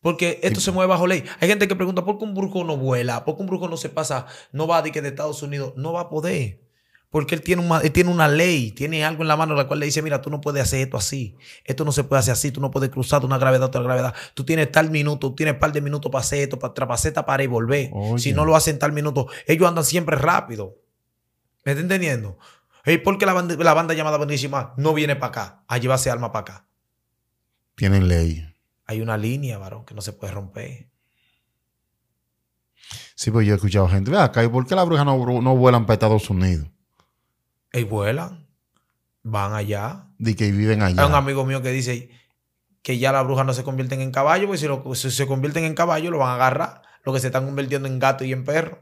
Porque esto se mueve bajo ley. Hay gente que pregunta, ¿por qué un brujo no vuela? ¿Por qué un brujo no se pasa? No va de que de Estados Unidos. No va a poder. Porque él tiene, una, tiene una ley, tiene algo en la mano la cual le dice, mira, tú no puedes hacer esto así, esto no se puede hacer así, tú no puedes cruzar de una gravedad a otra gravedad, tú tienes tal minuto, tú tienes par de minutos para hacer esto, para hacer esta pared y volver. Si no lo hacen tal minuto, ellos andan siempre rápido. ¿Me estás entendiendo? por qué la banda, llamada Buenísima no viene para acá a llevarse alma para acá? Tienen ley. Hay una línea, varón, que no se puede romper. Sí, pues yo he escuchado gente, ve acá, por qué las brujas no, no vuelan para Estados Unidos? y vuelan, van allá. De que viven allá. Hay un amigo mío que dice que ya las brujas no se convierten en caballo, porque si, lo, se convierten en caballo lo van a agarrar, lo que se están convirtiendo en gato y en perro.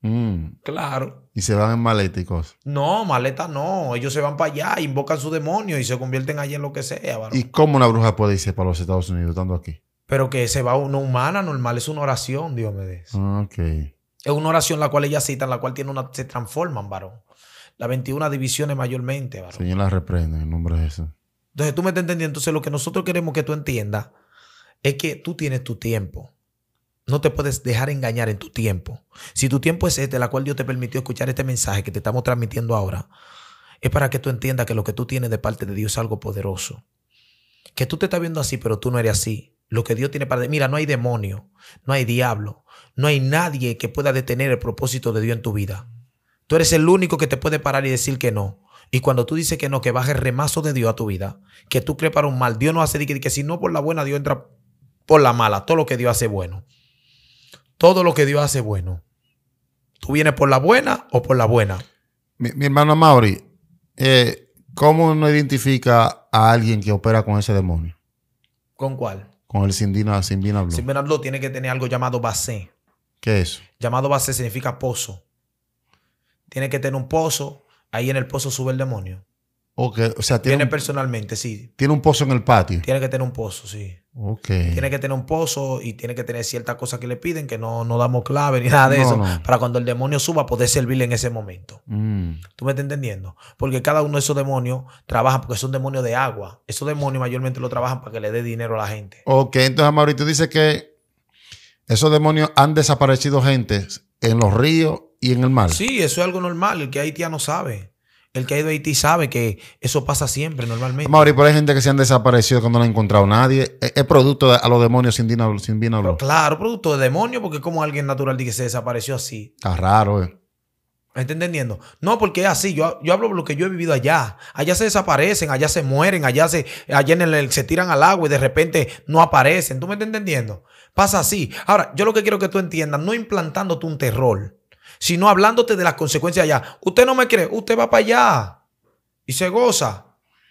Mm. Claro. ¿Y se van en maléticos? No, maleta no. Ellos se van para allá, invocan su demonio y se convierten allí en lo que sea. ¿Y cómo una bruja puede irse para los Estados Unidos estando aquí? Pero que se va una humana normal, es una oración, Dios me ah, dice. Ok. Es una oración la cual ella citan, la cual tiene una, se transforman, varón la 21 divisiones mayormente. Varón. Señor la reprende en nombre de eso Entonces tú me estás entendiendo. Entonces lo que nosotros queremos que tú entiendas es que tú tienes tu tiempo. No te puedes dejar engañar en tu tiempo. Si tu tiempo es este, la cual Dios te permitió escuchar este mensaje que te estamos transmitiendo ahora, es para que tú entiendas que lo que tú tienes de parte de Dios es algo poderoso. Que tú te estás viendo así, pero tú no eres así. Lo que Dios tiene para Mira, no hay demonio, no hay diablo, no hay nadie que pueda detener el propósito de Dios en tu vida. Tú eres el único que te puede parar y decir que no. Y cuando tú dices que no, que baje el remazo de Dios a tu vida, que tú crees para un mal, Dios no hace que, que si no por la buena, Dios entra por la mala. Todo lo que Dios hace bueno. Todo lo que Dios hace bueno. ¿Tú vienes por la buena o por la buena? Mi, hermano Mauri, eh, ¿cómo uno identifica a alguien que opera con ese demonio? ¿Con cuál? Con el Sindino, sin Blue. bien tiene que tener algo llamado base. ¿Qué es? Llamado base significa pozo tiene que tener un pozo, ahí en el pozo sube el demonio. Ok. O sea, tiene, personalmente, sí. Tiene un pozo en el patio. Tiene que tener un pozo, sí. Ok. Tiene que tener un pozo y tiene que tener ciertas cosas que le piden, que no, no damos clave ni nada de eso, para cuando el demonio suba poder servirle en ese momento. Mm. ¿Tú me estás entendiendo? Porque cada uno de esos demonios trabaja porque son demonios de agua. Esos demonios mayormente lo trabajan para que le dé dinero a la gente. Ok, entonces, Mauricio, tú dices que esos demonios han desaparecido gente en los ríos y en el mar. Sí, eso es algo normal. El que haitiano sabe. El que ha ido a Haití sabe que eso pasa siempre, normalmente. Mauri, pero hay gente que se han desaparecido cuando no ha encontrado nadie. Es, producto a los demonios sin, dinero sin bien claro, producto de demonios, porque como alguien natural dice que se desapareció así. Está raro, eh. ¿Está entendiendo? No, porque es así. Yo, yo hablo de lo que yo he vivido allá. Allá se desaparecen, allá se mueren, allá se, en se tiran al agua y de repente no aparecen. ¿Tú me estás entendiendo? Pasa así. Ahora, yo lo que quiero que tú entiendas, no implantándote un terror, sino hablándote de las consecuencias allá. Usted no me cree, usted va para allá y se goza.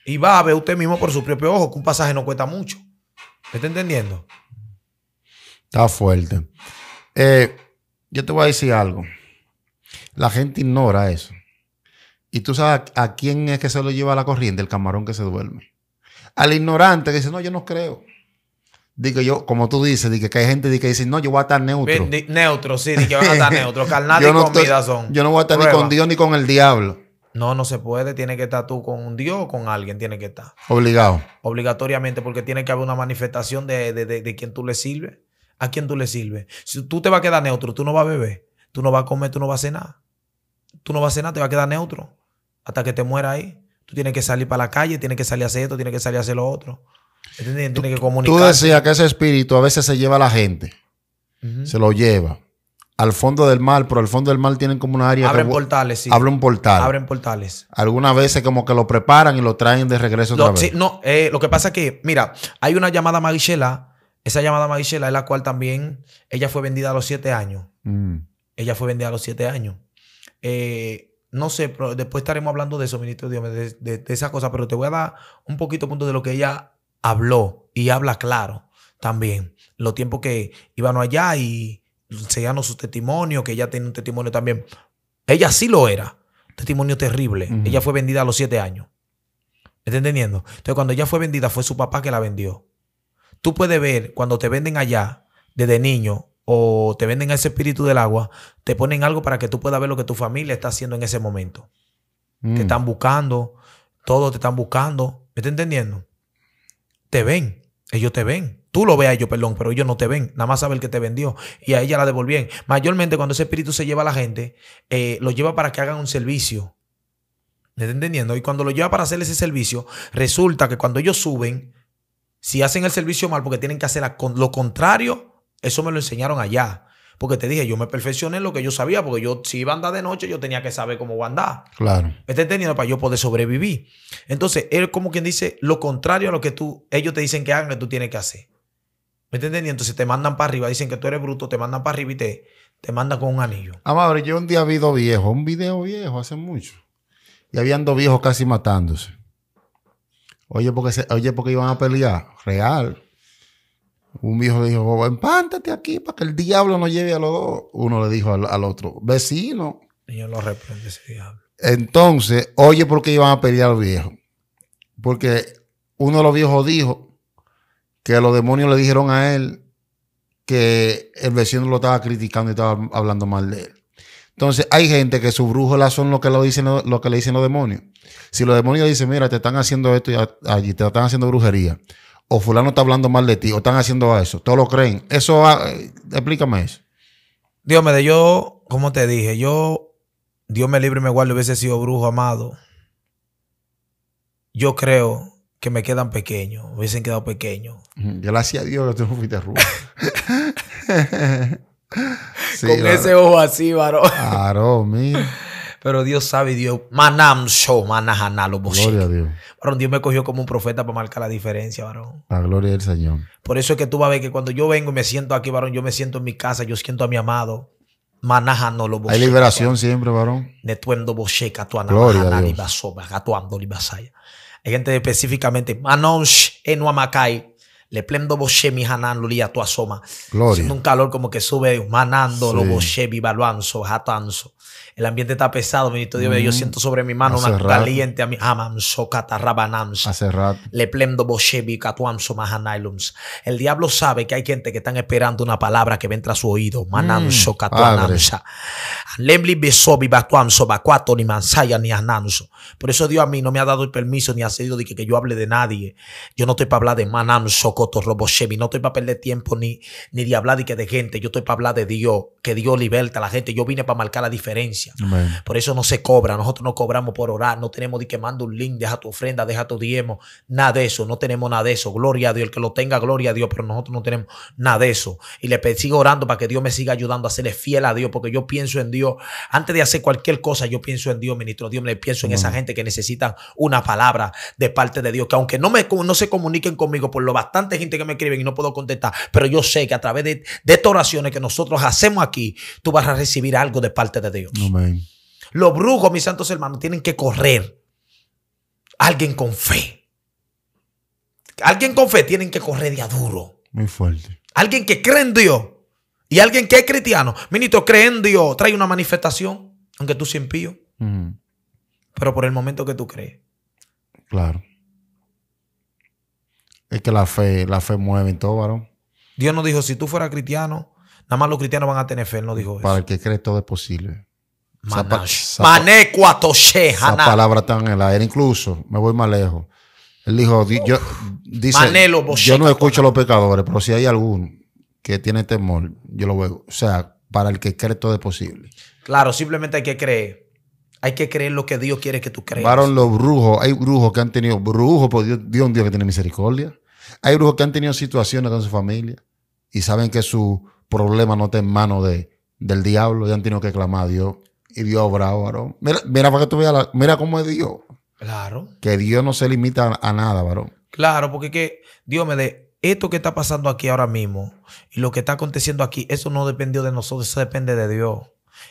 Y va a ver usted mismo por su propio ojo que un pasaje no cuesta mucho. ¿Me está entendiendo? Está fuerte. Eh, yo te voy a decir algo. La gente ignora eso. Y tú sabes a, quién es que se lo lleva la corriente, el camarón que se duerme. Al ignorante que dice, no, yo no creo. Digo yo, como tú dices, que hay gente que dice, no, yo voy a estar neutro. neutro, sí, di que van a estar (laughs) neutro. Carnal y comida son. Yo no voy a estar ni con Dios ni con el diablo. No, no se puede. Tiene que estar tú con un Dios o con alguien. Tiene que estar. Obligado. Obligatoriamente, porque tiene que haber una manifestación de, de, de quien tú le sirves. ¿A quién tú le sirves? Si tú te vas a quedar neutro, tú no vas a beber. Tú no vas a comer, tú no vas a cenar. Tú no vas a cenar, te vas a quedar neutro hasta que te muera ahí. Tú tienes que salir para la calle, tienes que salir a hacer esto, tienes que salir a hacer lo otro. Tienes que comunicar. Tú decías que ese espíritu a veces se lleva a la gente. Se lo lleva al fondo del mal, pero al fondo del mal tienen como una área. Abren portales, sí. Abren portales. Abren portales. Algunas veces como que lo preparan y lo traen de regreso otra vez. no, eh, lo que pasa es que, mira, hay una llamada Marichela. Esa llamada Marichela es la cual también ella fue vendida a los siete años. Mm. Ella fue vendida a los siete años. Eh, no sé, pero después estaremos hablando de eso, ministro de, esas cosas, pero te voy a dar un poquito punto de lo que ella habló y habla claro también. Los tiempos que iban allá y enseñando su testimonio, que ella tiene un testimonio también. Ella sí lo era. Testimonio terrible. Ella fue vendida a los siete años. ¿Estás entendiendo? Entonces, cuando ella fue vendida, fue su papá que la vendió. Tú puedes ver cuando te venden allá, desde niño, o te venden ese espíritu del agua, te ponen algo para que tú puedas ver lo que tu familia está haciendo en ese momento. Te mm. están buscando, todos te están buscando. ¿Me está entendiendo? Te ven, ellos te ven. Tú lo a ellos, perdón, pero ellos no te ven. Nada más sabe el que te vendió. Y a ella la devolvían. Mayormente cuando ese espíritu se lleva a la gente, eh, lo lleva para que hagan un servicio. ¿Me está entendiendo? Y cuando lo lleva para hacer ese servicio, resulta que cuando ellos suben, si hacen el servicio mal, porque tienen que hacer lo contrario eso me lo enseñaron allá. Porque te dije, yo me perfeccioné en lo que yo sabía, porque yo, si iba a andar de noche, yo tenía que saber cómo andar. Claro. ¿Me este estás entendiendo? Para yo poder sobrevivir. Entonces, él como quien dice lo contrario a lo que tú, ellos te dicen que hagan, tú tienes que hacer. ¿Me estás entendiendo? Entonces te mandan para arriba, dicen que tú eres bruto, te mandan para arriba y te, te mandan con un anillo. Amado, yo un día vi dos viejos, un video viejo hace mucho. Y habían dos viejos casi matándose. Oye, porque, oye, porque iban a pelear. Real. Un viejo dijo, empántate aquí para que el diablo no lleve a los dos. Uno le dijo al, otro, vecino. Y yo lo reprende ese diablo. Entonces, oye, ¿por qué iban a pelear al viejo? Porque uno de los viejos dijo que los demonios le dijeron a él que el vecino lo estaba criticando y estaba hablando mal de él. Entonces, hay gente que sus brújulas son lo que, dicen, lo que le dicen los demonios. Si los demonios dicen, mira, te están haciendo esto y allí, te están haciendo brujería o fulano está hablando mal de ti, o están haciendo eso. Todos lo creen. Eso, ah, eh, explícame eso. Dios me de yo, como te dije, yo, Dios me libre y me guarde, hubiese sido brujo amado. Yo creo que me quedan pequeños, hubiesen quedado pequeños. Mm, gracias a Dios que tú no fuiste rudo. (laughs) (laughs) Con ese ojo así, varón. Varón, mira. Pero Dios sabe, Dios. Manam show, Gloria a Dios. Dios me cogió como un profeta para marcar la diferencia, varón. La gloria del Señor. Por eso es que tú vas a ver que cuando yo vengo y me siento aquí, varón, yo me siento en mi casa, yo siento a mi amado. boshe Hay liberación siempre, varón. Netuendo bosheka, Hay gente específicamente, Manonsh Enuamakai, le plendo boshe mi hanan a tu asoma. Gloria. un calor como que sube manando lo boshe vivaluanzo, tanzo el ambiente está pesado, bendito Dios, yo siento sobre mi mano una caliente a mí. Ah, Le plendo El diablo sabe que hay gente que están esperando una palabra que venga a su oído. Mm, manamso catuanamsa. ni mansaya ni Por eso Dios a mí no me ha dado el permiso ni ha cedido de que, yo hable de nadie. Yo no estoy para hablar de manamso No estoy para perder tiempo ni, ni de hablar de que de gente. Yo estoy para hablar de Dios. Que Dios liberta a la gente. Yo vine para marcar la diferencia. Por eso no se cobra. Nosotros no cobramos por orar. No tenemos de que manda un link, deja tu ofrenda, deja tu diezmo. Nada de eso. No tenemos nada de eso. Gloria a Dios. El que lo tenga, gloria a Dios. Pero nosotros no tenemos nada de eso. Y le sigo orando para que Dios me siga ayudando a ser fiel a Dios. Porque yo pienso en Dios. Antes de hacer cualquier cosa, yo pienso en Dios, ministro. Dios me pienso en esa gente que necesita una palabra de parte de Dios. Que aunque no, me, no se comuniquen conmigo por lo bastante gente que me escriben y no puedo contestar. Pero yo sé que a través de, estas oraciones que nosotros hacemos aquí, tú vas a recibir algo de parte de Dios. Los brujos, mis santos hermanos, tienen que correr. Alguien con fe. Alguien con fe tienen que correr de duro. Muy fuerte. Alguien que cree en Dios. Y alguien que es cristiano. Ministro, cree en Dios. Trae una manifestación. Aunque tú se impío. Mm. Pero por el momento que tú crees. Claro. Es que la fe, la fe mueve en todo, varón. Dios no dijo, si tú fueras cristiano, nada más los cristianos van a tener fe. no dijo eso. Para el que cree todo es posible. Esa palabra está en el aire. Incluso, me voy más lejos. Él dijo, yo, dice, yo no escucho a los pecadores, pero si hay alguno que tiene temor, yo lo veo. O sea, para el que cree todo es posible. Claro, simplemente hay que creer. Hay que creer lo que Dios quiere que tú creas. los brujos, hay brujos que han tenido brujos, por pues, Dios, Dios un Dios que tiene misericordia. Hay brujos que han tenido situaciones con su familia y saben que su problema no está en manos de, del diablo y han tenido que clamar a Dios y Dios bravo, varón. Mira, para que tú veas, mira cómo es Dios. Claro. Que Dios no se limita a, nada, varón. Claro, porque que Dios me dé esto que está pasando aquí ahora mismo y lo que está aconteciendo aquí, eso no dependió de nosotros, eso depende de Dios.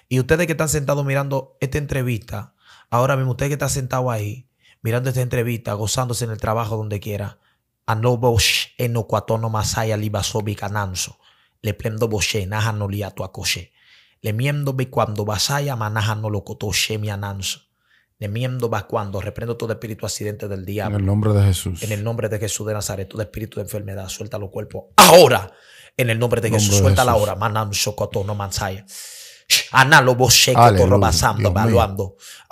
Y ustedes que están sentados mirando esta entrevista, ahora mismo ustedes que están sentados ahí, mirando esta entrevista, gozándose en el trabajo donde quiera, a no bosh en no masaya libasobi cananso, le prendo boshe, naja no Lemiéndome cuando vasaya manaja no lo cotó shemi miendo va cuando reprendo todo espíritu accidente del diablo. En el nombre de Jesús. En el nombre de Jesús de Nazaret, todo espíritu de enfermedad, suelta los cuerpos. Ahora, en el nombre de Jesús, suelta la hora. Mananso cotó no mansaya.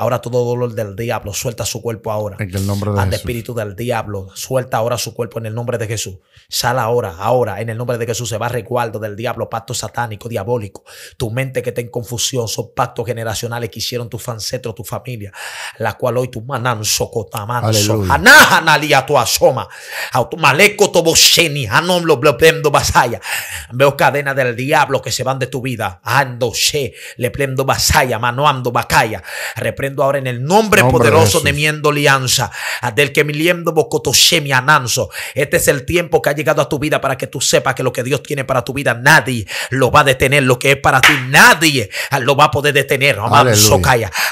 Ahora todo dolor del diablo, suelta su cuerpo ahora. En el nombre de espíritu del diablo, suelta ahora su cuerpo en el nombre de Jesús. Sal ahora, ahora, en el nombre de Jesús se va recuardo del diablo, pacto satánico, diabólico. Tu mente que está en confusión, son pactos generacionales que hicieron tus ancestros, tu familia, la cual hoy tu manan socotamanso. tu asoma. Automaleco toboseni, nombre lo basaya. Veo cadenas del diablo que se van de tu vida. Ando, le prendo basaya, manoando bacaya. Reprendo ahora en el nombre, poderoso de, mi endolianza, del que mi liendo bocotoshemi ananzo. Este es el tiempo que ha llegado a tu vida para que tú sepas que lo que Dios tiene para tu vida, nadie lo va a detener. Lo que es para ti, nadie lo va a poder detener.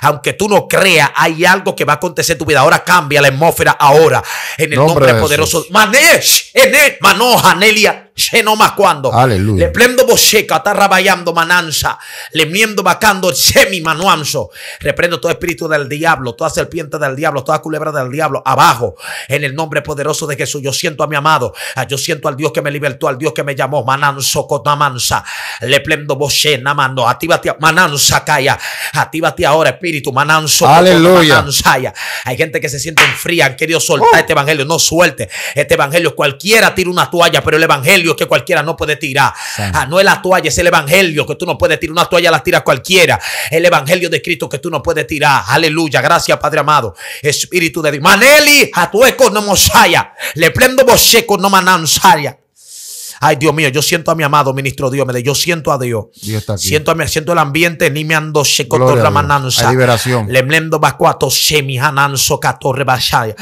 Aunque tú no creas, hay algo que va a acontecer en tu vida. Ahora cambia la atmósfera ahora. En el nombre, poderoso. Manesh, Ene, Manoja, Nelia. Le plendo boseca, está raballando mananza, le miendo vacando semi manuanzo. Reprendo todo espíritu del diablo, toda serpiente del diablo, toda culebra del diablo, abajo. En el nombre poderoso de Jesús, yo siento a mi amado, ah, yo siento al Dios que me libertó, al Dios que me llamó, mananzo, cotamansa Le plendo boche, namando, actívate, mananza, calla. Actívate ahora, espíritu, mananzo. Aleluya. ya Hay gente que se siente fría, han querido soltar uh. este evangelio, no suelte. Este evangelio, cualquiera tira una toalla, pero el evangelio que cualquiera no puede tirar. Ah, no es la toalla, es el evangelio que tú no puedes tirar. Una toalla la tira cualquiera. El evangelio de Cristo que tú no puedes tirar. Aleluya. Gracias, Padre amado. Espíritu de Dios. Maneli, a tu no mosaya. Le prendo bocheco no manansaya. Ay, Dios mío, yo siento a mi amado ministro Dios. me Yo siento a Dios. Siento, a, siento el ambiente. Ni me ando seco la mananza. liberación. Le mlendo bascuato semi hananso catorre basaya.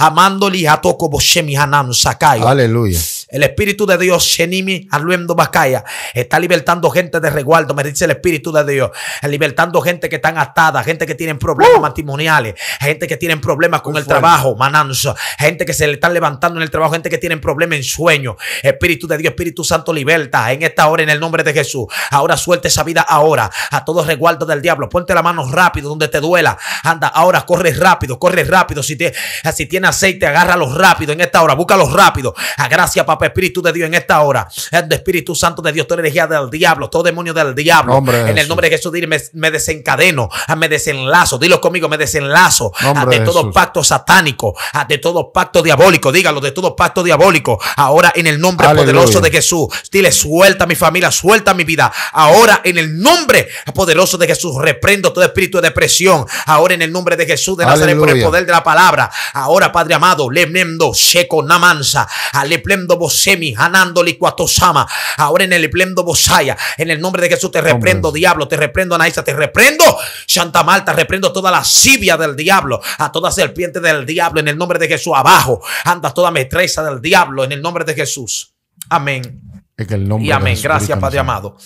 amándoli a toco semi hananza Aleluya. El Espíritu de Dios, Shenimi Arluendo Bacaya, está libertando gente de resguardo, me dice el Espíritu de Dios. Libertando gente que están atadas, gente que tienen problemas uh. matrimoniales, gente que tienen problemas con el trabajo, mananza, gente que se le están levantando en el trabajo, gente que tienen problemas en sueño. Espíritu de Dios, Espíritu Santo, liberta en esta hora en el nombre de Jesús. Ahora suelte esa vida ahora a todos resguardo del diablo. Ponte la mano rápido donde te duela. Anda, ahora corre rápido, corre rápido. Si, te, si tiene aceite, agárralos rápido en esta hora, búscalo rápido. A gracia, papá. Espíritu de Dios, en esta hora. El Espíritu Santo de Dios, toda energía del diablo, todo demonio del diablo. en el nombre de Jesús, dile, me, desencadeno, ah, me desenlazo. Dilo conmigo, me desenlazo ante ah, de todo pacto satánico, ah, de todo pacto diabólico. Dígalo, de todo pacto diabólico. Ahora en el nombre poderoso de Jesús. Dile, suelta mi familia, suelta mi vida. Ahora en el nombre poderoso de Jesús, reprendo todo espíritu de depresión. Ahora en el nombre de Jesús de Nazaret, por el poder de la palabra. Ahora, Padre amado, le na sheko namansa, aleplendo, vos semi, hanándoli cuatosama. Ahora en el plendo bosaya. En el nombre de Jesús te reprendo, diablo. Te reprendo, Anaísa. Te reprendo, Santa Malta, Reprendo toda la sibia del diablo. A toda serpiente del diablo. En el nombre de Jesús. Abajo. Anda toda metreza del diablo. En el nombre de Jesús. Amén. el nombre y amén. Gracias, Padre amado.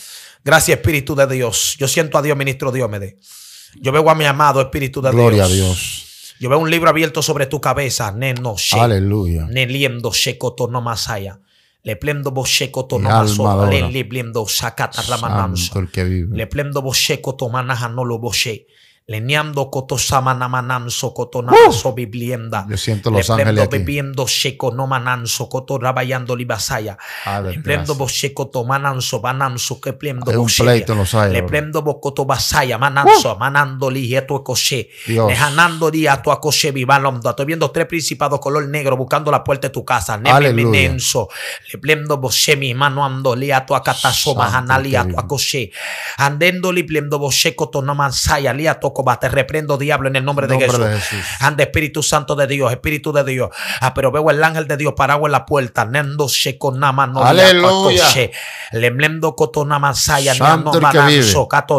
Gracias, Espíritu de Dios. Yo siento a Dios, ministro Dios, me dé. Yo veo a mi amado Espíritu de Dios. Gloria a Dios. Yo veo un libro abierto sobre tu cabeza. Neno she. Aleluya. liendo shekoto no más Le plendo bocheco tonomaso, le le plendo sakata ramanamsa. Le plendo shekoto manaja no lo boche. Leñando coto samanamananso coto namaso biblienda. Yo siento los ángeles aquí. Bebiendo sheko no mananso coto rabayando libasaya. Ah, Le prendo bo sheko to mananso bananso que prendo bo Le prendo bo coto basaya mananso manando li eto e coche. Lejanando li a tu acoche vivalomdo. Estoy viendo tres principados color negro buscando la puerta de tu casa. Neme menenso. Le prendo bo mi mano ando li a tu acataso mahanali a tu acoche. Andendo li prendo bo sheko to no mansaya li a tu te reprendo, diablo, en el nombre, de, Jesús. Ande Espíritu Santo de Dios, Espíritu de Dios. Ah, pero veo el ángel de Dios parado en la puerta. Nendo conama no Aleluya. Lemlendo Kotonama Saya, Nando Cato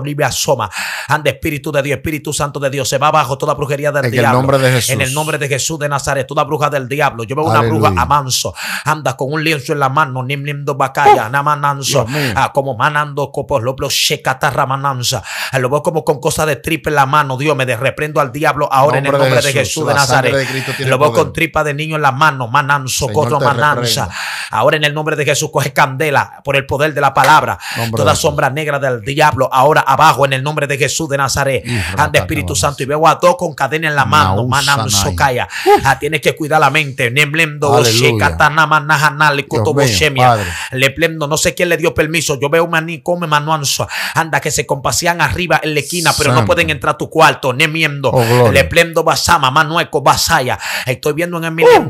Ande Espíritu de Dios, Espíritu Santo de Dios. Se va abajo toda brujería del en El nombre de Jesús. En el nombre de Jesús de Nazaret, toda bruja del diablo. Yo veo una bruja amanso. Anda con un lienzo en la mano, Nim do Bacaya, Ah, como manando copos, loblo Shekatarra Mananza. Ah, lo veo como con cosas de triple la mano, Dios, me desreprendo al diablo ahora en el nombre de Jesús de, Nazaret. lo veo con tripa de niño en la mano, manan, socorro, mananza. Ahora en el nombre de Jesús coge candela por el poder de la palabra. Toda sombra negra del diablo, ahora abajo en el nombre de Jesús de Nazaret. Ande Espíritu Santo y veo a dos con cadena en la mano, manan, socaya. Ah, tienes que cuidar la mente. Le no sé quién le dio permiso. Yo veo maní, come manuanza. Anda que se compasían arriba en la esquina, pero no pueden entrar tu cuarto, nemiendo, oh, le plendo basama, manueco basaya. Estoy viendo en el uh.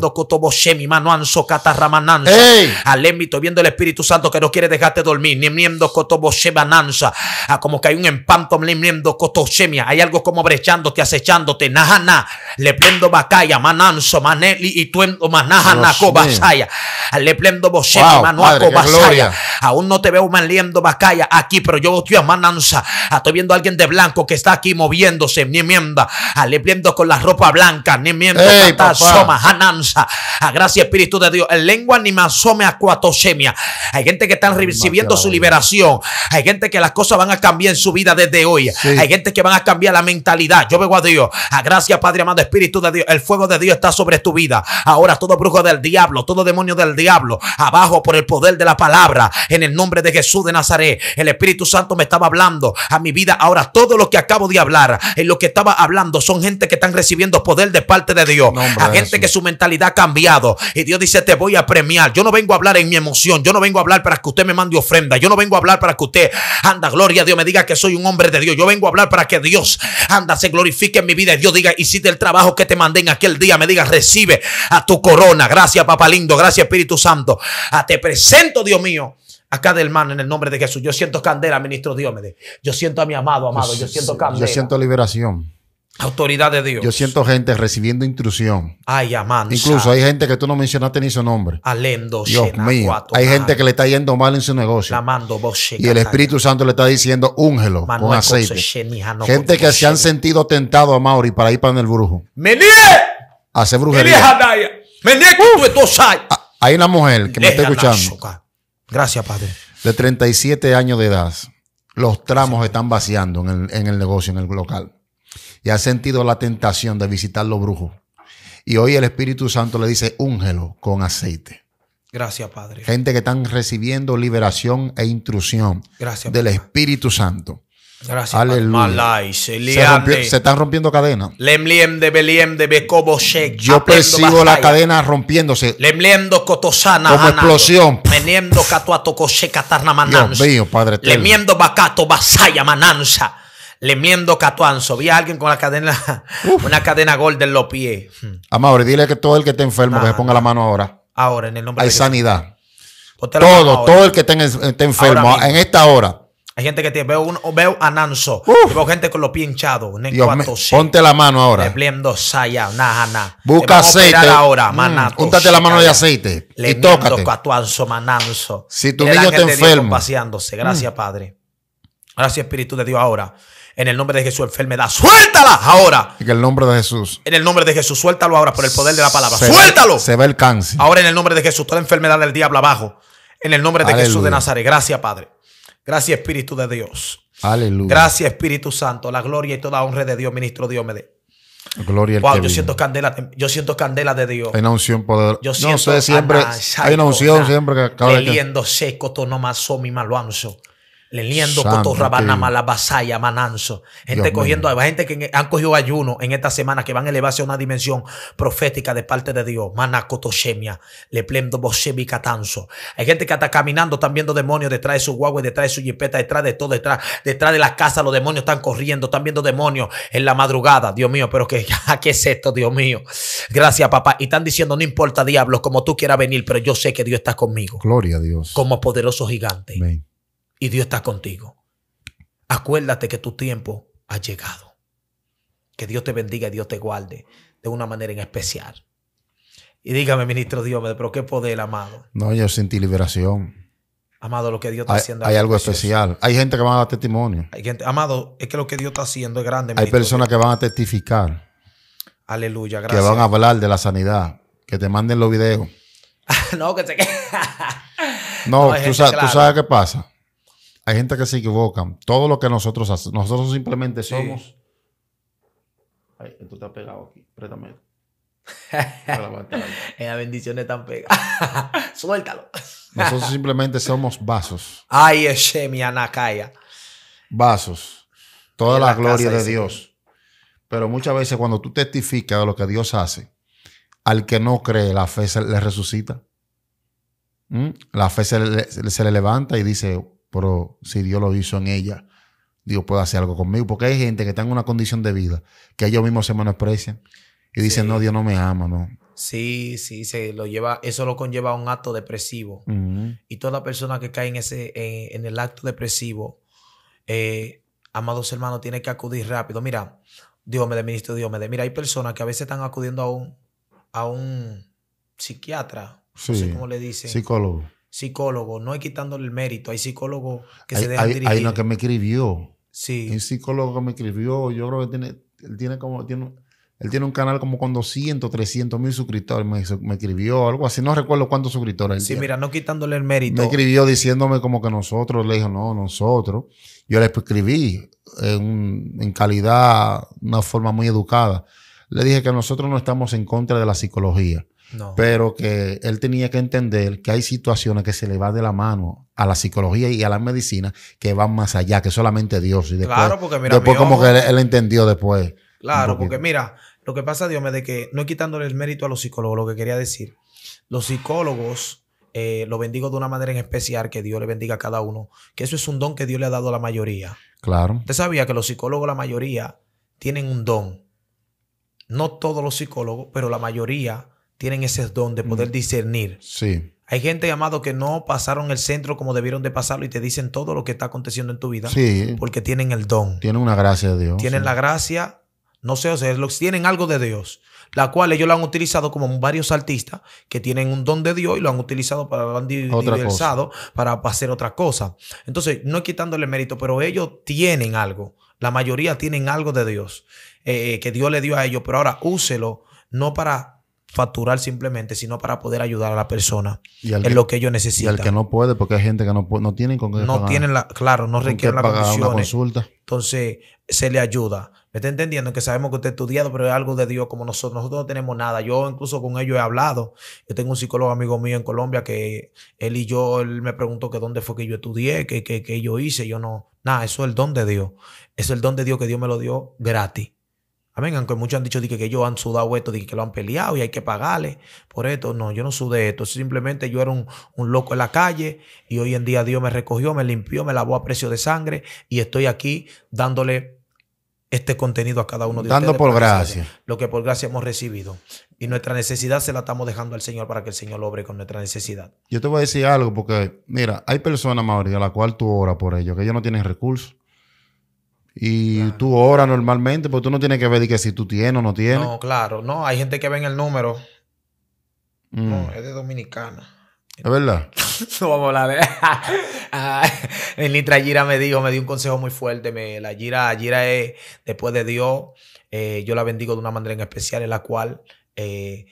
mano mano catarra catarramananza. Alemi, estoy viendo el Espíritu Santo que no quiere dejarte dormir, nemiendo cotobosebananza. mananza ah, como que hay un empanto, nemiendo semi, Hay algo como brechándote, acechándote, najana, plendo bacaya, mananso, maneli y tuendo manajana, cobasaya. Ah, Leplendo mano manuaco basaya. Aún no te veo manliendo bacaya aquí, pero yo estoy a mananza. Ah, estoy viendo a alguien de blanco que está aquí moviendo yéndose, ni enmienda, ah, con la ropa blanca, ni mienda, a ah, gracia Espíritu de Dios, en lengua ni masome cuatosemia. Hay gente que está recibiendo su liberación, hay gente que las cosas van a cambiar en su vida desde hoy, hay gente que van a cambiar la mentalidad. Yo veo a Dios, a ah, gracia Padre amado Espíritu de Dios, el fuego de Dios está sobre tu vida. Ahora todo brujo del diablo, todo demonio del diablo, abajo por el poder de la palabra, en el nombre de Jesús de Nazaret, el Espíritu Santo me estaba hablando a mi vida. Ahora todo lo que acabo de hablar en eh, lo que estaba hablando son gente que están recibiendo poder de parte de Dios. gente que su mentalidad ha cambiado. Y Dios dice, te voy a premiar. Yo no vengo a hablar en mi emoción. Yo no vengo a hablar para que usted me mande ofrenda. Yo no vengo a hablar para que usted, anda, gloria a Dios, me diga que soy un hombre de Dios. Yo vengo a hablar para que Dios, anda, se glorifique en mi vida. Y Dios diga, si del trabajo que te mandé en aquel día. Me diga, recibe a tu corona. Gracias, papá lindo. Gracias, Espíritu Santo. A ah, te presento, Dios mío acá del hermano en el nombre de Jesús. Yo siento candela, ministro Diómedes. Yo siento a mi amado, amado. Yo, siento candela. Yo siento liberación. Autoridad de Dios. Yo siento gente recibiendo intrusión. Ay, amante. Incluso hay gente que tú no mencionaste ni su nombre. Alendo, Dios mío. Hay gente que le está yendo mal en su negocio. Y el Espíritu Santo le está diciendo, úngelo con aceite. Gente que se han sentido tentado a Mauri para ir para el brujo. Hace brujería. Ah, hay una mujer que me está escuchando Gracias, padre. De 37 años de edad, los tramos están vaciando en el, negocio, en el local. Y ha sentido la tentación de visitar los brujos. Y hoy el Espíritu Santo le dice, úngelo con aceite. Gracias, Padre. Gente que están recibiendo liberación e intrusión del Espíritu Santo. Gracias. Aleluya. Se, están rompiendo cadenas. Yo percibo la cadena rompiéndose. Como explosión. Dios mío, Padre mananza. Lemiendo catuanzo. Vi a alguien con la cadena, una cadena gorda en los pies. Amable, dile que todo el que esté enfermo, que se ah. ponga la mano ahora. Ahora, en el nombre Hay de Hay sanidad. Todo, todo el que esté enfermo, en esta hora hay gente que tiene, veo, un, veo a veo gente con los pies hinchados. Ponte la mano ahora. saya, Busca aceite. ahora, mm, la mano de aceite y tócate. mananso. Si tu niño te enfermo. Paseándose. Gracias, mm. Padre. Gracias, Espíritu de Dios, ahora. En el nombre de Jesús, enfermedad, suéltala ahora. En el nombre de Jesús. En el nombre de Jesús, suéltalo ahora por el poder de la palabra. suéltalo. se ve el cáncer. Ahora en el nombre de Jesús, toda enfermedad del diablo abajo. En el nombre de Jesús de Nazaret. Gracias, Padre. Gracias, Espíritu de Dios. Aleluya. Gracias, Espíritu Santo. La gloria y toda honra de Dios, ministro Dios me dé. Gloria wow, yo siento candela, yo siento candela de Dios. Hay una unción poderosa. Yo siento no sé, siempre hay una unción siempre que acaba de. que... seco tono mi malo le liendo cotorra, van mananzo. Gente cogiendo, gente que han cogido ayuno en esta semana que van a elevarse a una dimensión profética de parte de Dios. Manacotosemia, le plendo Tanso. Hay gente que está caminando, están viendo demonios detrás de su guagua, detrás de su jipeta, detrás de todo, detrás, detrás de las casas, los demonios están corriendo, están viendo demonios en la madrugada. Dios mío, pero que, (laughs) ¿qué es esto, Dios mío? Gracias, papá. Y están diciendo, no importa, diablos, como tú quieras venir, pero yo sé que Dios está conmigo. Gloria a Dios. Como poderoso gigante. Amén y Dios está contigo. Acuérdate que tu tiempo ha llegado. Que Dios te bendiga y Dios te guarde de una manera en especial. Y dígame, ministro Dios, pero qué poder, amado. No, yo sentí liberación. Amado, lo que Dios está haciendo. Hay algo especial. Hay gente que va a dar testimonio. Hay gente, amado, es que lo que Dios está haciendo es grande. Hay personas que van a testificar. Aleluya, gracias. Que van a hablar de la sanidad. Que te manden los videos. (laughs) no, que se... no, no tú, sabes, tú sabes qué pasa. Hay gente que se equivocan. Todo lo que nosotros hacemos, nosotros simplemente somos. Ay, tú está pegado aquí. Préstame. en (laughs) las bendiciones están pegadas. (laughs) Suéltalo. nosotros simplemente somos vasos. Ay, mi anacaya. Vasos. Toda la, gloria de Dios. Pero muchas veces cuando tú testificas de lo que Dios hace, al que no cree, la fe se le resucita. ¿Mm? La fe se le levanta y dice, pero si Dios lo hizo en ella, Dios puede hacer algo conmigo. Porque hay gente que está en una condición de vida que ellos mismos se menosprecian y dicen, no, Dios no me ama, no. Sí, sí, se lo lleva, eso lo conlleva a un acto depresivo. Y toda persona que cae en ese, en, el acto depresivo, eh, amados hermanos, tiene que acudir rápido. Mira, Dios me dé, ministro, Dios me dé. Mira, hay personas que a veces están acudiendo a un, a un psiquiatra, sí, no le dicen. Psicólogo psicólogo no hay quitándole el mérito, hay psicólogos que se dejan dirigir. Hay uno que me escribió. Sí. Un psicólogo que me escribió, yo creo que tiene, él tiene como, tiene, él tiene un canal como con 200, 300 mil suscriptores, me, escribió algo así, no recuerdo cuántos suscriptores. sí, mira, no quitándole el mérito. Me escribió diciéndome como que nosotros, le dijo, no, nosotros. Yo le escribí en, en calidad, una forma muy educada. Le dije que nosotros no estamos en contra de la psicología. Pero que él tenía que entender que hay situaciones que se le va de la mano a la psicología y a la medicina que van más allá que solamente Dios. Y después, claro, porque mira, como que él, entendió después. Claro, porque mira, lo que pasa, Dios, me de que no quitándole el mérito a los psicólogos, lo que quería decir. Los psicólogos, eh, lo bendigo de una manera en especial, que Dios le bendiga a cada uno, que eso es un don que Dios le ha dado a la mayoría. Claro. Usted sabía que los psicólogos, la mayoría, tienen un don. No todos los psicólogos, pero la mayoría tienen ese don de poder mm. discernir. Sí. Hay gente, llamada que no pasaron el centro como debieron de pasarlo y te dicen todo lo que está aconteciendo en tu vida. Sí. Porque tienen el don. Tienen una gracia de Dios. Tienen la gracia, no sé, o sea, tienen algo de Dios. La cual ellos lo han utilizado como varios artistas que tienen un don de Dios y lo han utilizado para, lo han diversado para hacer otra cosa. Entonces, no quitándole mérito, pero ellos tienen algo. La mayoría tienen algo de Dios eh, eh, que Dios le dio a ellos, pero ahora úselo no para facturar simplemente, sino para poder ayudar a la persona en lo que ellos necesitan. Y al que no puede, porque hay gente que no, no tienen con qué No tienen la, claro, no requieren las consulta. Entonces, se le ayuda. ¿Me está entendiendo? Que sabemos que usted ha estudiado, pero es algo de Dios como nosotros. Nosotros no tenemos nada. Yo incluso con ellos he hablado. Yo tengo un psicólogo amigo mío en Colombia que él y yo, él me preguntó que dónde fue que yo estudié, que, que yo hice. Yo no, nada, eso es el don de Dios. es el don de Dios que Dios me lo dio gratis. Amén. Aunque muchos han dicho que, que ellos han sudado esto, que lo han peleado y hay que pagarle por esto. No, yo no sudé esto. Simplemente yo era un, loco en la calle y hoy en día Dios me recogió, me limpió, me lavó a precio de sangre y estoy aquí dándole este contenido a cada uno de ustedes. Dando por gracia. lo que por gracia hemos recibido. Y nuestra necesidad se la estamos dejando al Señor para que el Señor obre con nuestra necesidad. Yo te voy a decir algo porque, mira, hay personas, Mauricio, a la cual tú oras por ellos, que ellos no tienen recursos y tú oras normalmente, porque tú no tienes que ver que si tú tienes o no tienes. No, claro, no. Hay gente que ve en el número. Mm. No, es de dominicana. ¿Es verdad? (laughs) no vamos a hablar de... (laughs) Nitra Gira me dijo, me dio un consejo muy fuerte. Me, la Gira, Gira es, después de Dios, eh, yo la bendigo de una manera en especial en la cual... Eh,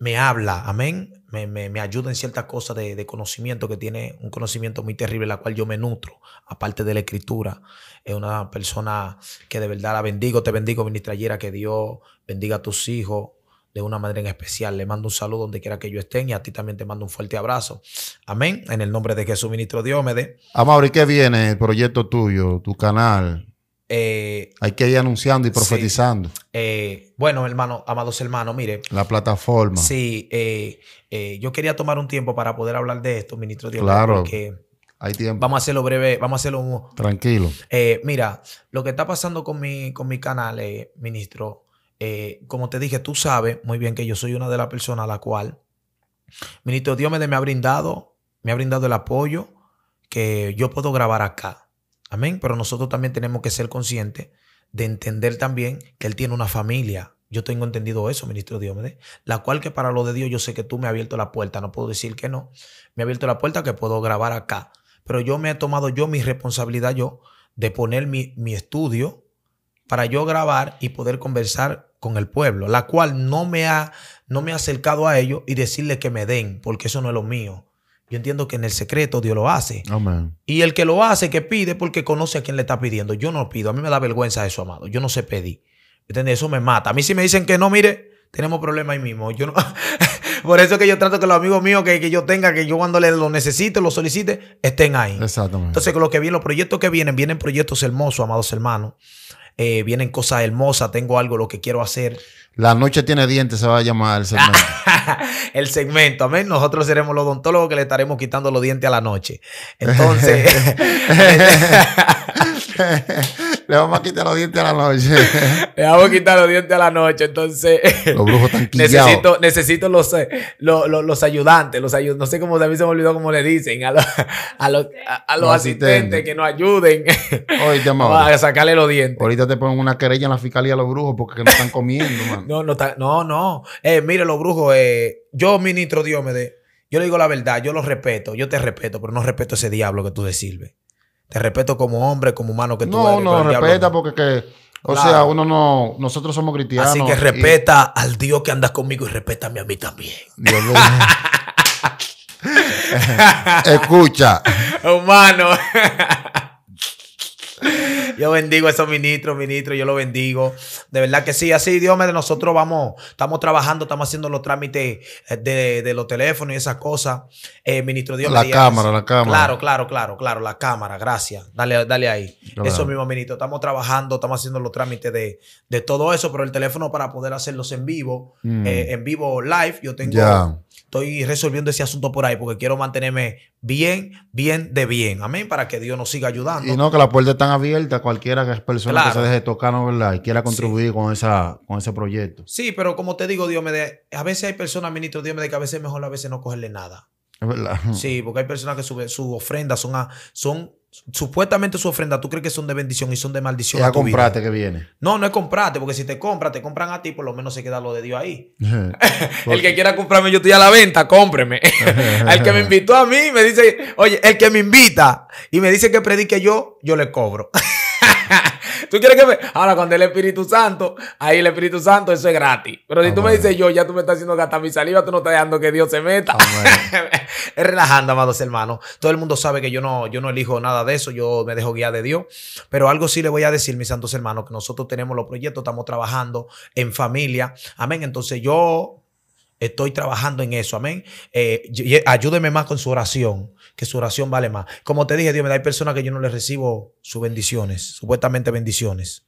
me habla, amén, me, me, me ayuda en ciertas cosas de, conocimiento que tiene, un conocimiento muy terrible, la cual yo me nutro, aparte de la escritura. Es una persona que de verdad la bendigo, te bendigo, ministra Yera, que Dios bendiga a tus hijos de una manera en especial. Le mando un saludo donde quiera que yo estén y a ti también te mando un fuerte abrazo. Amén. En el nombre de Jesús, ministro Amado, ¿y ¿qué viene el proyecto tuyo, tu canal? Eh, Hay que ir anunciando y profetizando. Eh, bueno, hermano, amados hermanos, mire. La plataforma. Sí, eh, eh, yo quería tomar un tiempo para poder hablar de esto, ministro Dios. Claro. hay tiempo. Vamos a hacerlo breve, vamos a hacerlo un... Tranquilo. mira, lo que está pasando con mi, con canal, ministro, como te dije, tú sabes muy bien que yo soy una de las personas a la cual, ministro Dios me ha brindado, me ha brindado el apoyo que yo puedo grabar acá. Amén. Pero nosotros también tenemos que ser conscientes de entender también que él tiene una familia. Yo tengo entendido eso, ministro Diomedes, la cual que para lo de Dios yo sé que tú me has abierto la puerta, no puedo decir que no, me ha abierto la puerta que puedo grabar acá, pero yo me he tomado yo mi responsabilidad yo de poner mi, mi estudio para yo grabar y poder conversar con el pueblo, la cual no me ha no me ha acercado a ellos y decirle que me den, porque eso no es lo mío. Yo entiendo que en el secreto Dios lo hace. Amén. y el que lo hace, que pide, porque conoce a quien le está pidiendo. Yo no pido. A mí me da vergüenza eso, amado. Yo no sé pedir. entiendes? Eso me mata. A mí si me dicen que no, mire, tenemos problema ahí mismo. Yo no... (laughs) Por eso que yo trato que los amigos míos que, que yo tenga, que yo cuando les lo necesite, lo solicite, estén ahí. Exactamente. Entonces, con lo que viene, los proyectos que vienen, vienen proyectos hermosos, amados hermanos. Eh, vienen cosas hermosas, tengo algo lo que quiero hacer. La noche tiene dientes, se va a llamar el segmento. (laughs) el segmento, amén. Nosotros seremos los odontólogos que le estaremos quitando los dientes a la noche. Entonces. (laughs) (laughs) Le vamos a quitar los dientes a la noche. (laughs) Le vamos a quitar los dientes a la noche. Entonces. (laughs) Los brujos están Necesito, necesito los, eh, los, los, ayudantes. Los no sé cómo también se me olvidó cómo le dicen. A los, asistentes. que nos ayuden. (laughs) Oye, a sacarle los dientes. Ahorita te ponen una querella en la fiscalía a los brujos porque no están comiendo, man. No, no, no. no. Eh, mire, los brujos, eh, yo ministro dios me Diomedes. Yo le digo la verdad, yo los respeto, yo te respeto, pero no respeto ese diablo que tú le sirves. Te respeto como hombre, como humano que tú eres. No, no, respeta porque que... O sea, uno no, nosotros somos cristianos. Así que respeta al Dios que andas conmigo y respétame a mí también. (laughs) Escucha. Humano. Yo bendigo a esos ministros, ministros, yo lo bendigo. De verdad que sí, así, Dios me nosotros vamos, estamos trabajando, estamos haciendo los trámites eh, de, los teléfonos y esas cosas. Eh, ministro Dios La cámara, la cámara. Claro, claro, claro, claro, la cámara, gracias. Dale, dale ahí. Eso mismo, ministro. Estamos trabajando, estamos haciendo los trámites de, todo eso, pero el teléfono para poder hacerlos en vivo, mm. eh, en vivo live, yo tengo estoy resolviendo ese asunto por ahí porque quiero mantenerme bien, bien de bien. Amén. Para que Dios nos siga ayudando. Y no, que las puertas están abiertas a cualquiera que es persona que se deje tocar, ¿no? ¿verdad? Y quiera contribuir con, esa, con ese proyecto. Sí, pero como te digo, Dios me de, a veces hay personas, ministro, Dios me de que a veces es mejor a veces no cogerle nada. Es verdad. Sí, porque hay personas que sus su ofrenda son, a, son supuestamente su ofrenda, tú crees que son de bendición y son de maldición. Ya a comprate que viene. No, no es comprate, porque si te compras, te compran a ti, por lo menos se queda lo de Dios ahí. (laughs) el que quiera comprarme, yo estoy a la venta, cómpreme. (laughs) el que me invitó a mí, me dice, oye, el que me invita y me dice que predique yo, yo le cobro. (laughs) (laughs) tú quieres que me. Ahora, cuando el Espíritu Santo, ahí el Espíritu Santo, eso es gratis. Pero si tú me dices yo, ya tú me estás haciendo gastar mi saliva, tú no estás dejando que Dios se meta. (laughs) es relajando, amados hermanos. Todo el mundo sabe que yo no, yo no elijo nada de eso, yo me dejo guiar de Dios. Pero algo sí le voy a decir, mis santos hermanos, que nosotros tenemos los proyectos, estamos trabajando en familia. Amén. Entonces yo Estoy trabajando en eso, amén. Eh, ayúdeme más con su oración, que su oración vale más. Como te dije, Dios, me hay personas que yo no les recibo sus bendiciones, supuestamente bendiciones.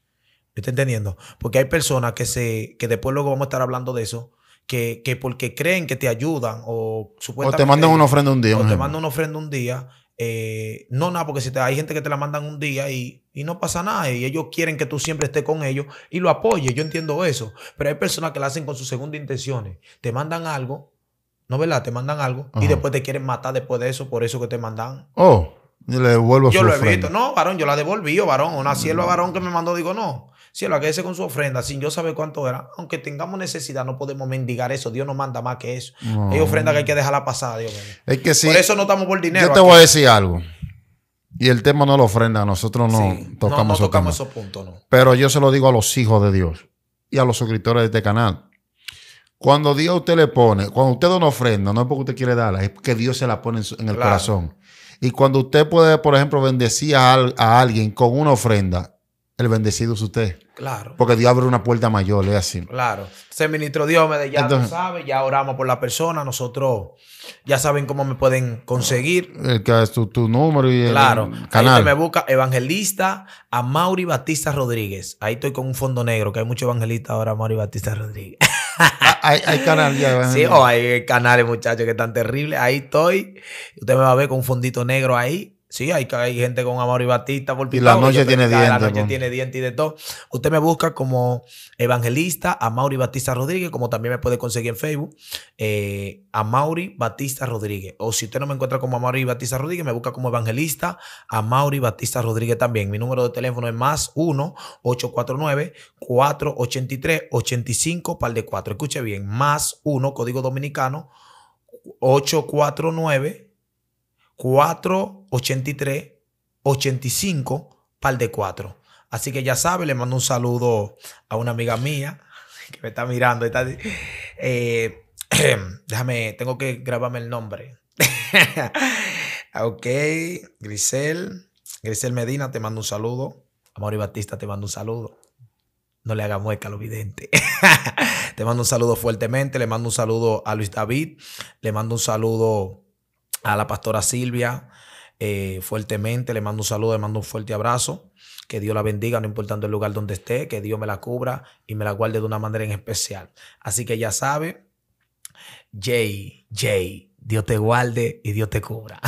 ¿Me está entendiendo? Porque hay personas que, se, que después luego vamos a estar hablando de eso, que, que porque creen que te ayudan o supuestamente... O te mandan una ofrenda un día. O te mandan una ofrenda un día eh, no, nada, porque si te, hay gente que te la mandan un día y, no pasa nada, y ellos quieren que tú siempre estés con ellos y lo apoyes, yo entiendo eso, pero hay personas que la hacen con sus segundas intenciones, te mandan algo, ¿no verdad? Te mandan algo y después te quieren matar después de eso, por eso que te mandan. Oh, yo le devuelvo Yo lo he visto, no, varón, yo la devolví, yo oh, varón, una mm. cielo varón que me mandó, digo, no, si él agradece con su ofrenda, sin yo saber cuánto era, aunque tengamos necesidad, no podemos mendigar eso. Dios no manda más que eso. Hay ofrendas que hay que dejarla pasar, Dios. Es que por eso no estamos por dinero. Yo te voy a decir algo. Y el tema no lo ofrenda, nosotros no tocamos, esos puntos. Pero yo se lo digo a los hijos de Dios y a los suscriptores de este canal. Cuando Dios usted le pone, cuando usted da una ofrenda, no es porque usted quiere darla, es porque Dios se la pone en, el corazón. Y cuando usted puede, por ejemplo, bendecir a, alguien con una ofrenda, el bendecido es usted. Claro. Porque Dios abre una puerta mayor, es así. Claro. Se ministro Dios me ya lo sabe, ya oramos por la persona, nosotros ya saben cómo me pueden conseguir. El que es tu, número y claro. el canal. Ahí me busca evangelista a Mauri Batista Rodríguez. Ahí estoy con un fondo negro, que hay muchos evangelistas ahora, Mauri Batista Rodríguez. Ah, hay, canales ya. (laughs) Sí, o oh, hay canales, muchachos, que están terribles. Ahí estoy. Usted me va a ver con un fondito negro ahí. Sí, hay, gente con Amaury Batista por Y la noche tiene dientes. La noche tiene dientes y de todo. Usted me busca como evangelista a Mauri Batista Rodríguez, como también me puede conseguir en Facebook, eh, a Mauri Batista Rodríguez. O si usted no me encuentra como Amaury Batista Rodríguez, me busca como evangelista a Mauri Batista Rodríguez también. Mi número de teléfono es más 1-849-483-85 de 4. Escuche bien, más 1, código dominicano, 849 483 85 par de 4. Así que ya sabe, le mando un saludo a una amiga mía que me está mirando. Está, eh, (clears throat) déjame, tengo que grabarme el nombre. (laughs) ok, Grisel. Grisel Medina, te mando un saludo. Amor y Batista, te mando un saludo. No le haga mueca lo vidente. (laughs) te mando un saludo fuertemente. Le mando un saludo a Luis David. Le mando un saludo a la pastora Silvia eh, fuertemente. Le mando un saludo, le mando un fuerte abrazo. Que Dios la bendiga, no importando el lugar donde esté, que Dios me la cubra y me la guarde de una manera en especial. Así que ya sabe, Jay, Jay, Dios te guarde y Dios te cubra.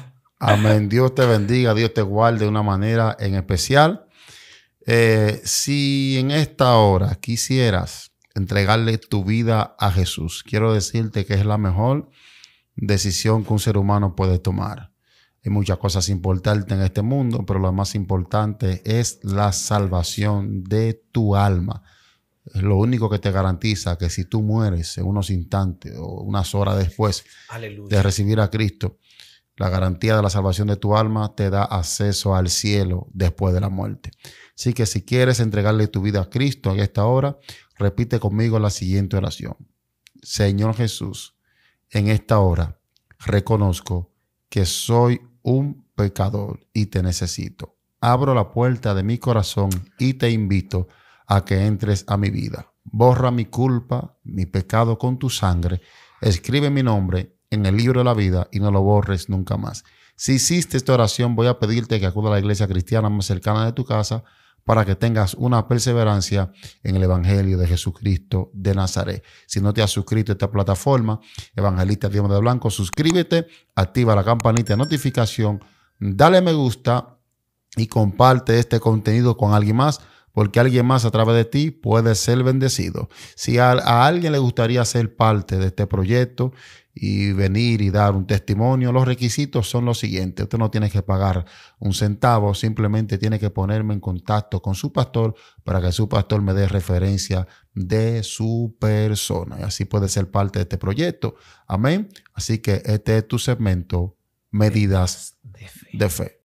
(laughs) Amén. Dios te bendiga, Dios te guarde de una manera en especial. Eh, si en esta hora quisieras entregarle tu vida a Jesús, quiero decirte que es la mejor decisión que un ser humano puede tomar. Hay muchas cosas importantes en este mundo, pero lo más importante es la salvación de tu alma. Es lo único que te garantiza que si tú mueres en unos instantes o unas horas después de recibir a Cristo, la garantía de la salvación de tu alma te da acceso al cielo después de la muerte. Así que si quieres entregarle tu vida a Cristo en esta hora, repite conmigo la siguiente oración. Señor Jesús, en esta hora reconozco que soy un pecador y te necesito. Abro la puerta de mi corazón y te invito a que entres a mi vida. Borra mi culpa, mi pecado con tu sangre. Escribe mi nombre en el libro de la vida y no lo borres nunca más. Si hiciste esta oración, voy a pedirte que acuda a la iglesia cristiana más cercana de tu casa para que tengas una perseverancia en el Evangelio de Jesucristo de Nazaret. Si no te has suscrito a esta plataforma, Evangelista Dios de Blanco, suscríbete, activa la campanita de notificación, dale me gusta y comparte este contenido con alguien más porque alguien más a través de ti puede ser bendecido. Si a, alguien le gustaría ser parte de este proyecto, y venir y dar un testimonio. Los requisitos son los siguientes. Usted no tiene que pagar un centavo, simplemente tiene que ponerme en contacto con su pastor para que su pastor me dé referencia de su persona. Y así puede ser parte de este proyecto. Amén. Así que este es tu segmento, Medidas de Fe.